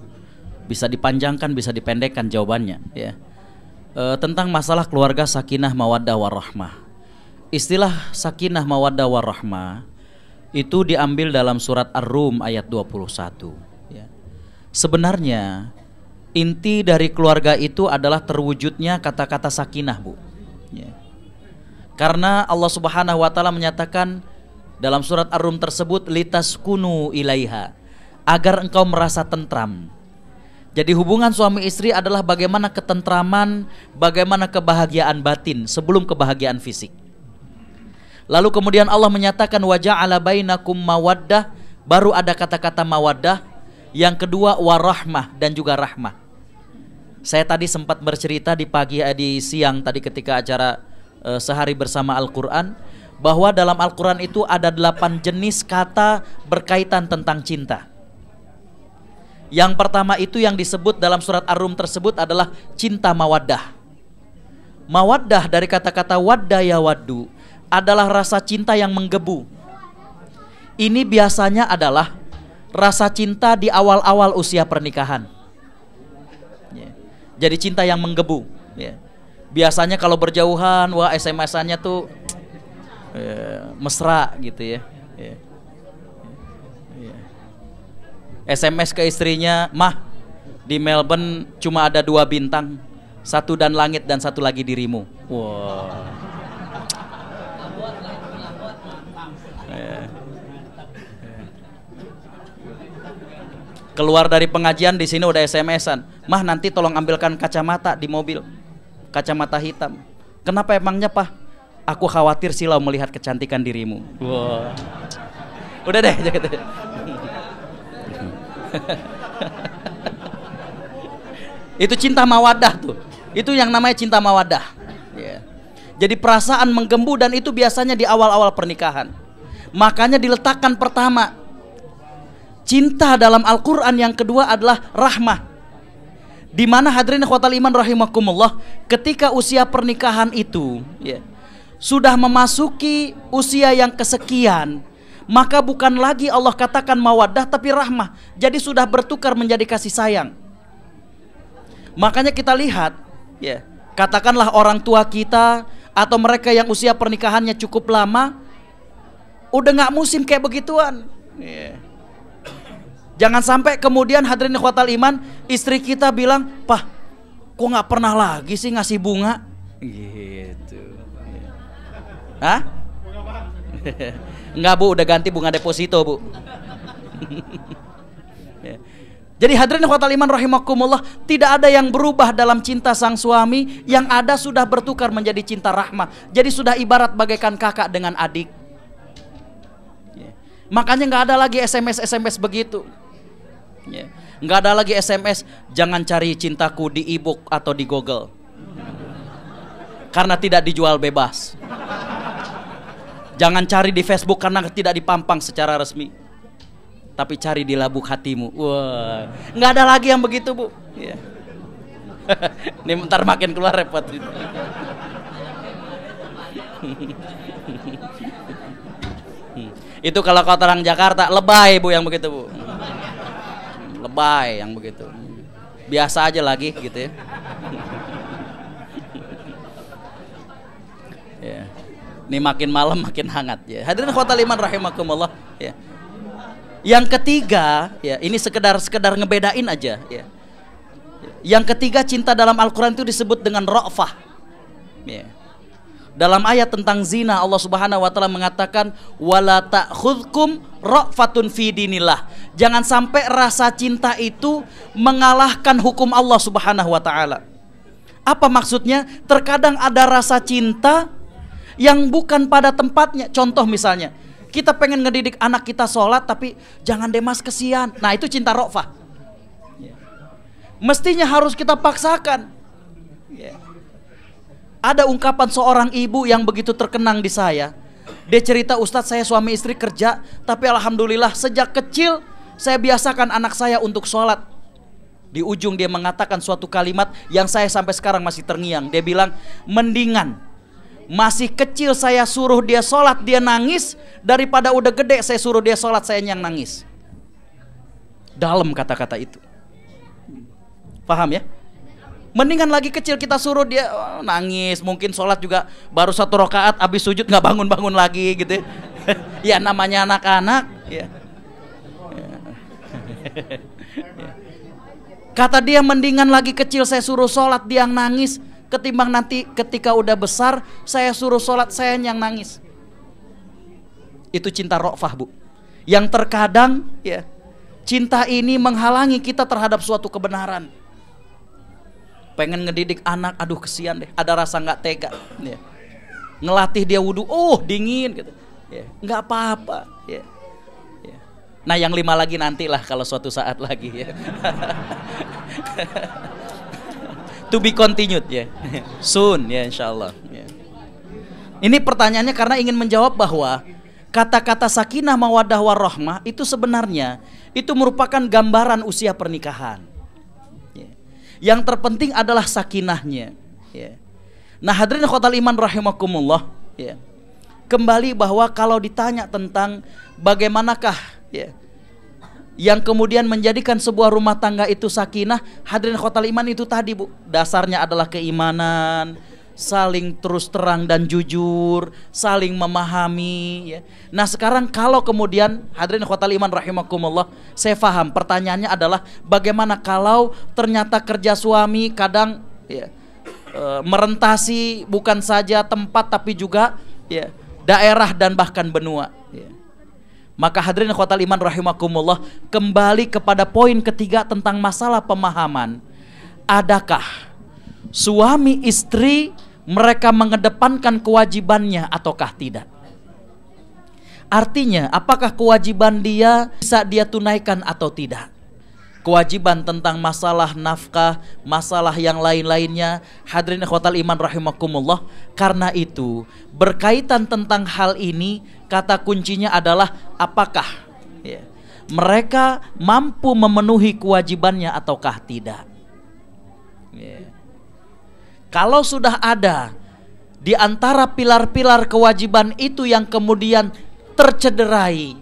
bisa dipanjangkan, bisa dipendekkan jawabannya, ya. E, tentang masalah keluarga sakinah mawaddah warahmah. Istilah sakinah mawaddah warahmah itu diambil dalam surat Ar-Rum ayat 21 ya. Sebenarnya inti dari keluarga itu adalah terwujudnya kata-kata sakinah Bu ya. Karena Allah subhanahu wa ta'ala menyatakan dalam surat Ar-Rum tersebut litas kunu ilaiha agar engkau merasa tentram jadi hubungan suami istri adalah bagaimana ketentraman, bagaimana kebahagiaan batin sebelum kebahagiaan fisik. Lalu kemudian Allah menyatakan wajah ala bainakum mawaddah, baru ada kata-kata mawaddah. Yang kedua warahmah dan juga rahmah. Saya tadi sempat bercerita di pagi eh, di siang tadi ketika acara uh, sehari bersama Al-Qur'an bahwa dalam Al-Qur'an itu ada delapan jenis kata berkaitan tentang cinta. Yang pertama itu yang disebut dalam surat Ar-Rum tersebut adalah cinta mawaddah. Mawaddah dari kata-kata wadda ya waddu adalah rasa cinta yang menggebu. Ini biasanya adalah rasa cinta di awal-awal usia pernikahan. Ya. Jadi cinta yang menggebu. Ya. Biasanya kalau berjauhan, wah SMS-annya tuh ya, mesra gitu ya. SMS ke istrinya, mah di Melbourne cuma ada dua bintang, satu dan langit dan satu lagi dirimu. Wow. keluar dari pengajian di sini udah SMS-an. Mah nanti tolong ambilkan kacamata di mobil. Kacamata hitam. Kenapa emangnya, Pak? Aku khawatir silau melihat kecantikan dirimu. Wow. Udah deh, jangan Itu cinta mawadah tuh. Itu yang namanya cinta mawadah. Ya. Jadi perasaan menggembu dan itu biasanya di awal-awal pernikahan. Makanya diletakkan pertama Cinta dalam Al-Quran yang kedua adalah rahmah. Di mana hadirin ikhwatal iman rahimakumullah, ketika usia pernikahan itu ya, sudah memasuki usia yang kesekian, maka bukan lagi Allah katakan mawaddah tapi rahmah. Jadi sudah bertukar menjadi kasih sayang. Makanya kita lihat, ya, katakanlah orang tua kita atau mereka yang usia pernikahannya cukup lama, udah nggak musim kayak begituan. Yeah Jangan sampai kemudian hadirin ikhwatal iman, istri kita bilang, "Pah, kok nggak pernah lagi sih ngasih bunga?" Gitu. Hah? Enggak, Bu, udah ganti bunga deposito, Bu. Ya. Jadi hadirin khotal iman rahimakumullah Tidak ada yang berubah dalam cinta sang suami Yang ada sudah bertukar menjadi cinta rahmah Jadi sudah ibarat bagaikan kakak dengan adik ya. Makanya nggak ada lagi SMS-SMS begitu Yeah. Nggak ada lagi SMS, jangan cari cintaku di e-book atau di Google. Karena tidak dijual bebas. Jangan cari di Facebook karena tidak dipampang secara resmi. Tapi cari di labuk hatimu. Wah, wow. nggak ada lagi yang begitu bu. Yeah. Ini bentar makin keluar repot. Itu kalau kota orang Jakarta, lebay bu yang begitu bu lebay yang begitu biasa aja lagi gitu ya ya ini makin malam makin hangat ya hadirin khotbah liman rahimakumullah ya yang ketiga ya ini sekedar sekedar ngebedain aja ya yang ketiga cinta dalam Al-Quran itu disebut dengan rofah ya dalam ayat tentang zina Allah Subhanahu wa taala mengatakan wala ta'khudkum rafatun fi dinillah. Jangan sampai rasa cinta itu mengalahkan hukum Allah Subhanahu wa taala. Apa maksudnya? Terkadang ada rasa cinta yang bukan pada tempatnya. Contoh misalnya, kita pengen ngedidik anak kita sholat tapi jangan demas kesian. Nah itu cinta rofah. Mestinya harus kita paksakan. Yeah ada ungkapan seorang ibu yang begitu terkenang di saya. Dia cerita, Ustadz saya suami istri kerja, tapi Alhamdulillah sejak kecil saya biasakan anak saya untuk sholat. Di ujung dia mengatakan suatu kalimat yang saya sampai sekarang masih terngiang. Dia bilang, mendingan masih kecil saya suruh dia sholat, dia nangis. Daripada udah gede saya suruh dia sholat, saya nyang nangis. Dalam kata-kata itu. Paham ya? Mendingan lagi kecil kita suruh dia oh, nangis, mungkin sholat juga baru satu rakaat, habis sujud nggak bangun-bangun lagi gitu. ya namanya anak-anak. Ya. ya. Kata dia mendingan lagi kecil saya suruh sholat dia yang nangis ketimbang nanti ketika udah besar saya suruh sholat saya yang nangis. Itu cinta rokfah bu. Yang terkadang ya cinta ini menghalangi kita terhadap suatu kebenaran pengen ngedidik anak aduh kesian deh ada rasa nggak tega ya. ngelatih dia wudhu oh dingin gitu ya. nggak apa-apa ya. ya. nah yang lima lagi nantilah kalau suatu saat lagi ya to be continued ya soon ya insyaallah ya. ini pertanyaannya karena ingin menjawab bahwa kata-kata sakinah mawadah warahmah itu sebenarnya itu merupakan gambaran usia pernikahan yang terpenting adalah sakinahnya. Ya. Nah hadirin khotal iman rahimakumullah. Ya. Kembali bahwa kalau ditanya tentang bagaimanakah ya, yang kemudian menjadikan sebuah rumah tangga itu sakinah, hadirin khotal iman itu tadi bu. Dasarnya adalah keimanan, saling terus terang dan jujur, saling memahami ya. Nah, sekarang kalau kemudian hadirin khotal iman rahimakumullah, saya paham pertanyaannya adalah bagaimana kalau ternyata kerja suami kadang ya e, merentasi bukan saja tempat tapi juga ya daerah dan bahkan benua ya. Maka hadirin khotal iman rahimakumullah kembali kepada poin ketiga tentang masalah pemahaman. Adakah suami istri mereka mengedepankan kewajibannya ataukah tidak. Artinya, apakah kewajiban dia bisa dia tunaikan atau tidak? Kewajiban tentang masalah nafkah, masalah yang lain-lainnya, hadirin ikhwatal iman rahimakumullah. Karena itu, berkaitan tentang hal ini, kata kuncinya adalah apakah ya, mereka mampu memenuhi kewajibannya ataukah tidak. Yeah. Kalau sudah ada di antara pilar-pilar kewajiban itu yang kemudian tercederai,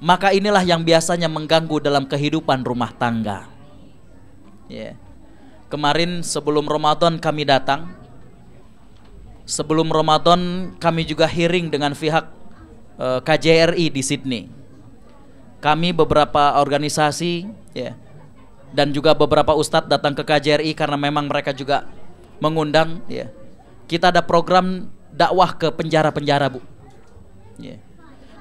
maka inilah yang biasanya mengganggu dalam kehidupan rumah tangga. Yeah. Kemarin sebelum Ramadan kami datang, sebelum Ramadan kami juga hearing dengan pihak eh, KJRI di Sydney. Kami beberapa organisasi, Yeah, dan juga beberapa ustadz datang ke KJRI karena memang mereka juga mengundang ya. Kita ada program dakwah ke penjara-penjara, Bu. Ya.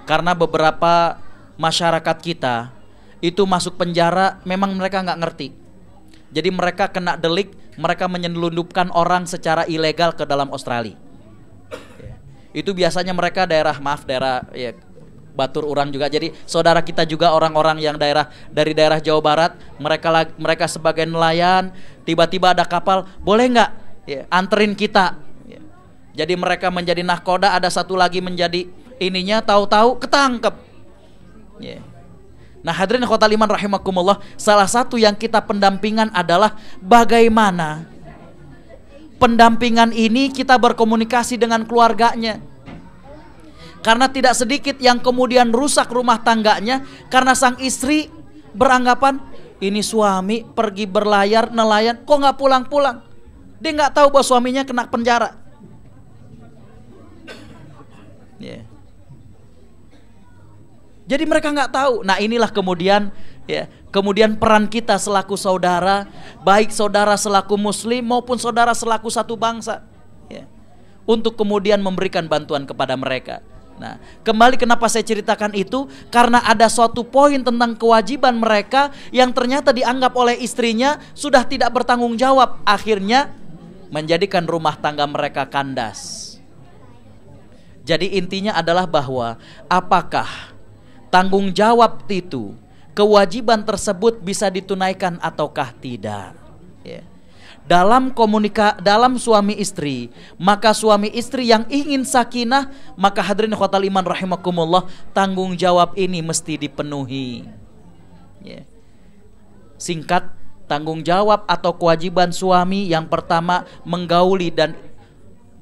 Karena beberapa masyarakat kita itu masuk penjara memang mereka nggak ngerti. Jadi mereka kena delik, mereka menyelundupkan orang secara ilegal ke dalam Australia. Ya. Itu biasanya mereka daerah maaf daerah ya, Batur orang juga. Jadi saudara kita juga orang-orang yang daerah dari daerah Jawa Barat, mereka mereka sebagai nelayan, tiba-tiba ada kapal, boleh nggak ya, anterin kita. Ya. Jadi mereka menjadi nahkoda, ada satu lagi menjadi ininya, tahu-tahu ketangkep. Ya. Nah hadirin kota liman rahimakumullah, salah satu yang kita pendampingan adalah bagaimana pendampingan ini kita berkomunikasi dengan keluarganya. Karena tidak sedikit yang kemudian rusak rumah tangganya karena sang istri beranggapan ini suami pergi berlayar nelayan kok nggak pulang-pulang. Dia nggak tahu bahwa suaminya kena penjara. Yeah. Jadi mereka nggak tahu. Nah inilah kemudian ya kemudian peran kita selaku saudara, baik saudara selaku muslim maupun saudara selaku satu bangsa, yeah, untuk kemudian memberikan bantuan kepada mereka. Nah, kembali kenapa saya ceritakan itu karena ada suatu poin tentang kewajiban mereka yang ternyata dianggap oleh istrinya sudah tidak bertanggung jawab. Akhirnya menjadikan rumah tangga mereka kandas. Jadi intinya adalah bahwa apakah tanggung jawab itu, kewajiban tersebut bisa ditunaikan ataukah tidak. Ya. Dalam komunika dalam suami istri, maka suami istri yang ingin sakinah, maka hadirin khotal iman rahimakumullah, tanggung jawab ini mesti dipenuhi. Ya. Singkat tanggung jawab atau kewajiban suami yang pertama menggauli dan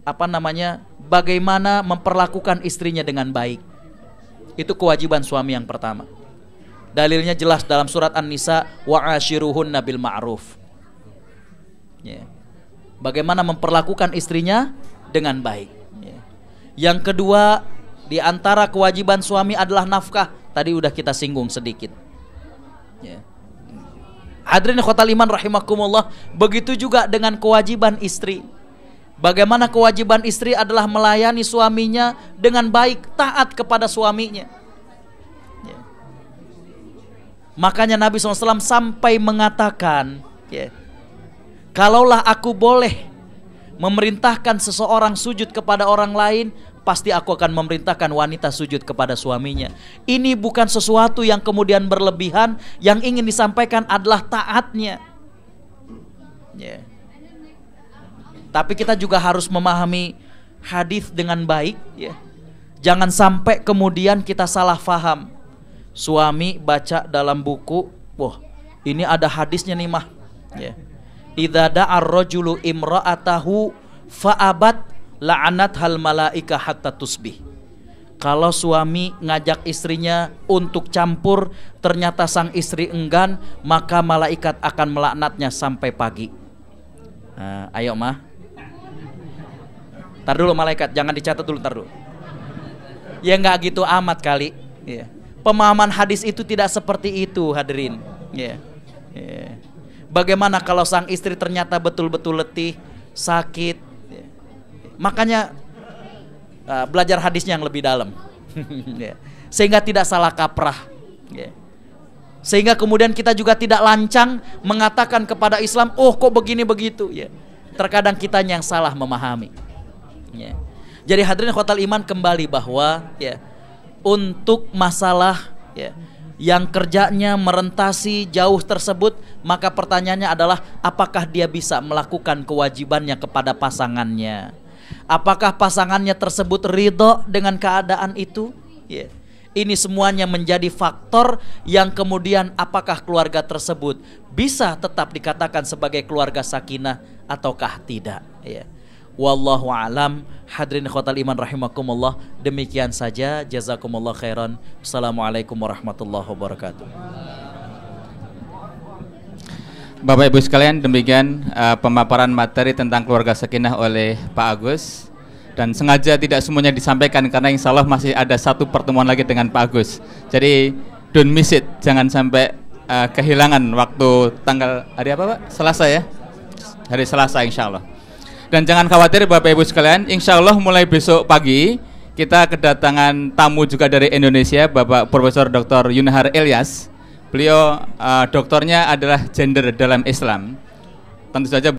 apa namanya bagaimana memperlakukan istrinya dengan baik itu kewajiban suami yang pertama dalilnya jelas dalam surat An-Nisa wa ashiruhun nabil ma'ruf ya. bagaimana memperlakukan istrinya dengan baik ya. yang kedua di antara kewajiban suami adalah nafkah tadi udah kita singgung sedikit ya. Hadirin khotal iman rahimakumullah, begitu juga dengan kewajiban istri. Bagaimana kewajiban istri adalah melayani suaminya dengan baik, taat kepada suaminya. Ya. Makanya Nabi SAW sampai mengatakan, ya, kalaulah aku boleh memerintahkan seseorang sujud kepada orang lain, pasti aku akan memerintahkan wanita sujud kepada suaminya. Ini bukan sesuatu yang kemudian berlebihan, yang ingin disampaikan adalah taatnya. Yeah. Tapi kita juga harus memahami hadis dengan baik, Yeah. Jangan sampai kemudian kita salah faham. Suami baca dalam buku, wah, ini ada hadisnya nih mah. Ya. Yeah. Idza da'a imra'atahu fa'abat la'anat hal malaika hatta tusbih kalau suami ngajak istrinya untuk campur ternyata sang istri enggan maka malaikat akan melaknatnya sampai pagi nah, ayo mah tar dulu malaikat jangan dicatat dulu tar dulu ya nggak gitu amat kali ya. pemahaman hadis itu tidak seperti itu hadirin ya. ya. bagaimana kalau sang istri ternyata betul-betul letih sakit Makanya uh, belajar hadisnya yang lebih dalam. Ya. Sehingga tidak salah kaprah. Ya. Sehingga kemudian kita juga tidak lancang mengatakan kepada Islam, oh kok begini begitu. Ya. Terkadang kita yang salah memahami. Ya. Jadi hadirin khotal iman kembali bahwa ya untuk masalah ya yang kerjanya merentasi jauh tersebut, maka pertanyaannya adalah apakah dia bisa melakukan kewajibannya kepada pasangannya? Apakah pasangannya tersebut ridho dengan keadaan itu? Ya. Ini semuanya menjadi faktor yang kemudian apakah keluarga tersebut bisa tetap dikatakan sebagai keluarga sakinah ataukah tidak. Ya. Wallahu alam hadirin khotal iman rahimakumullah demikian saja jazakumullah khairan assalamualaikum warahmatullahi wabarakatuh Bapak Ibu sekalian, demikian uh, pemaparan materi tentang keluarga sekinah oleh Pak Agus. Dan sengaja tidak semuanya disampaikan karena insya Allah masih ada satu pertemuan lagi dengan Pak Agus. Jadi don't miss it, jangan sampai uh, kehilangan waktu tanggal hari apa Pak? Selasa ya? Hari Selasa insya Allah. Dan jangan khawatir Bapak Ibu sekalian, insya Allah mulai besok pagi kita kedatangan tamu juga dari Indonesia, Bapak Profesor Dr. Yunhar Elias Beliau uh, doktornya adalah gender dalam Islam. Tentu saja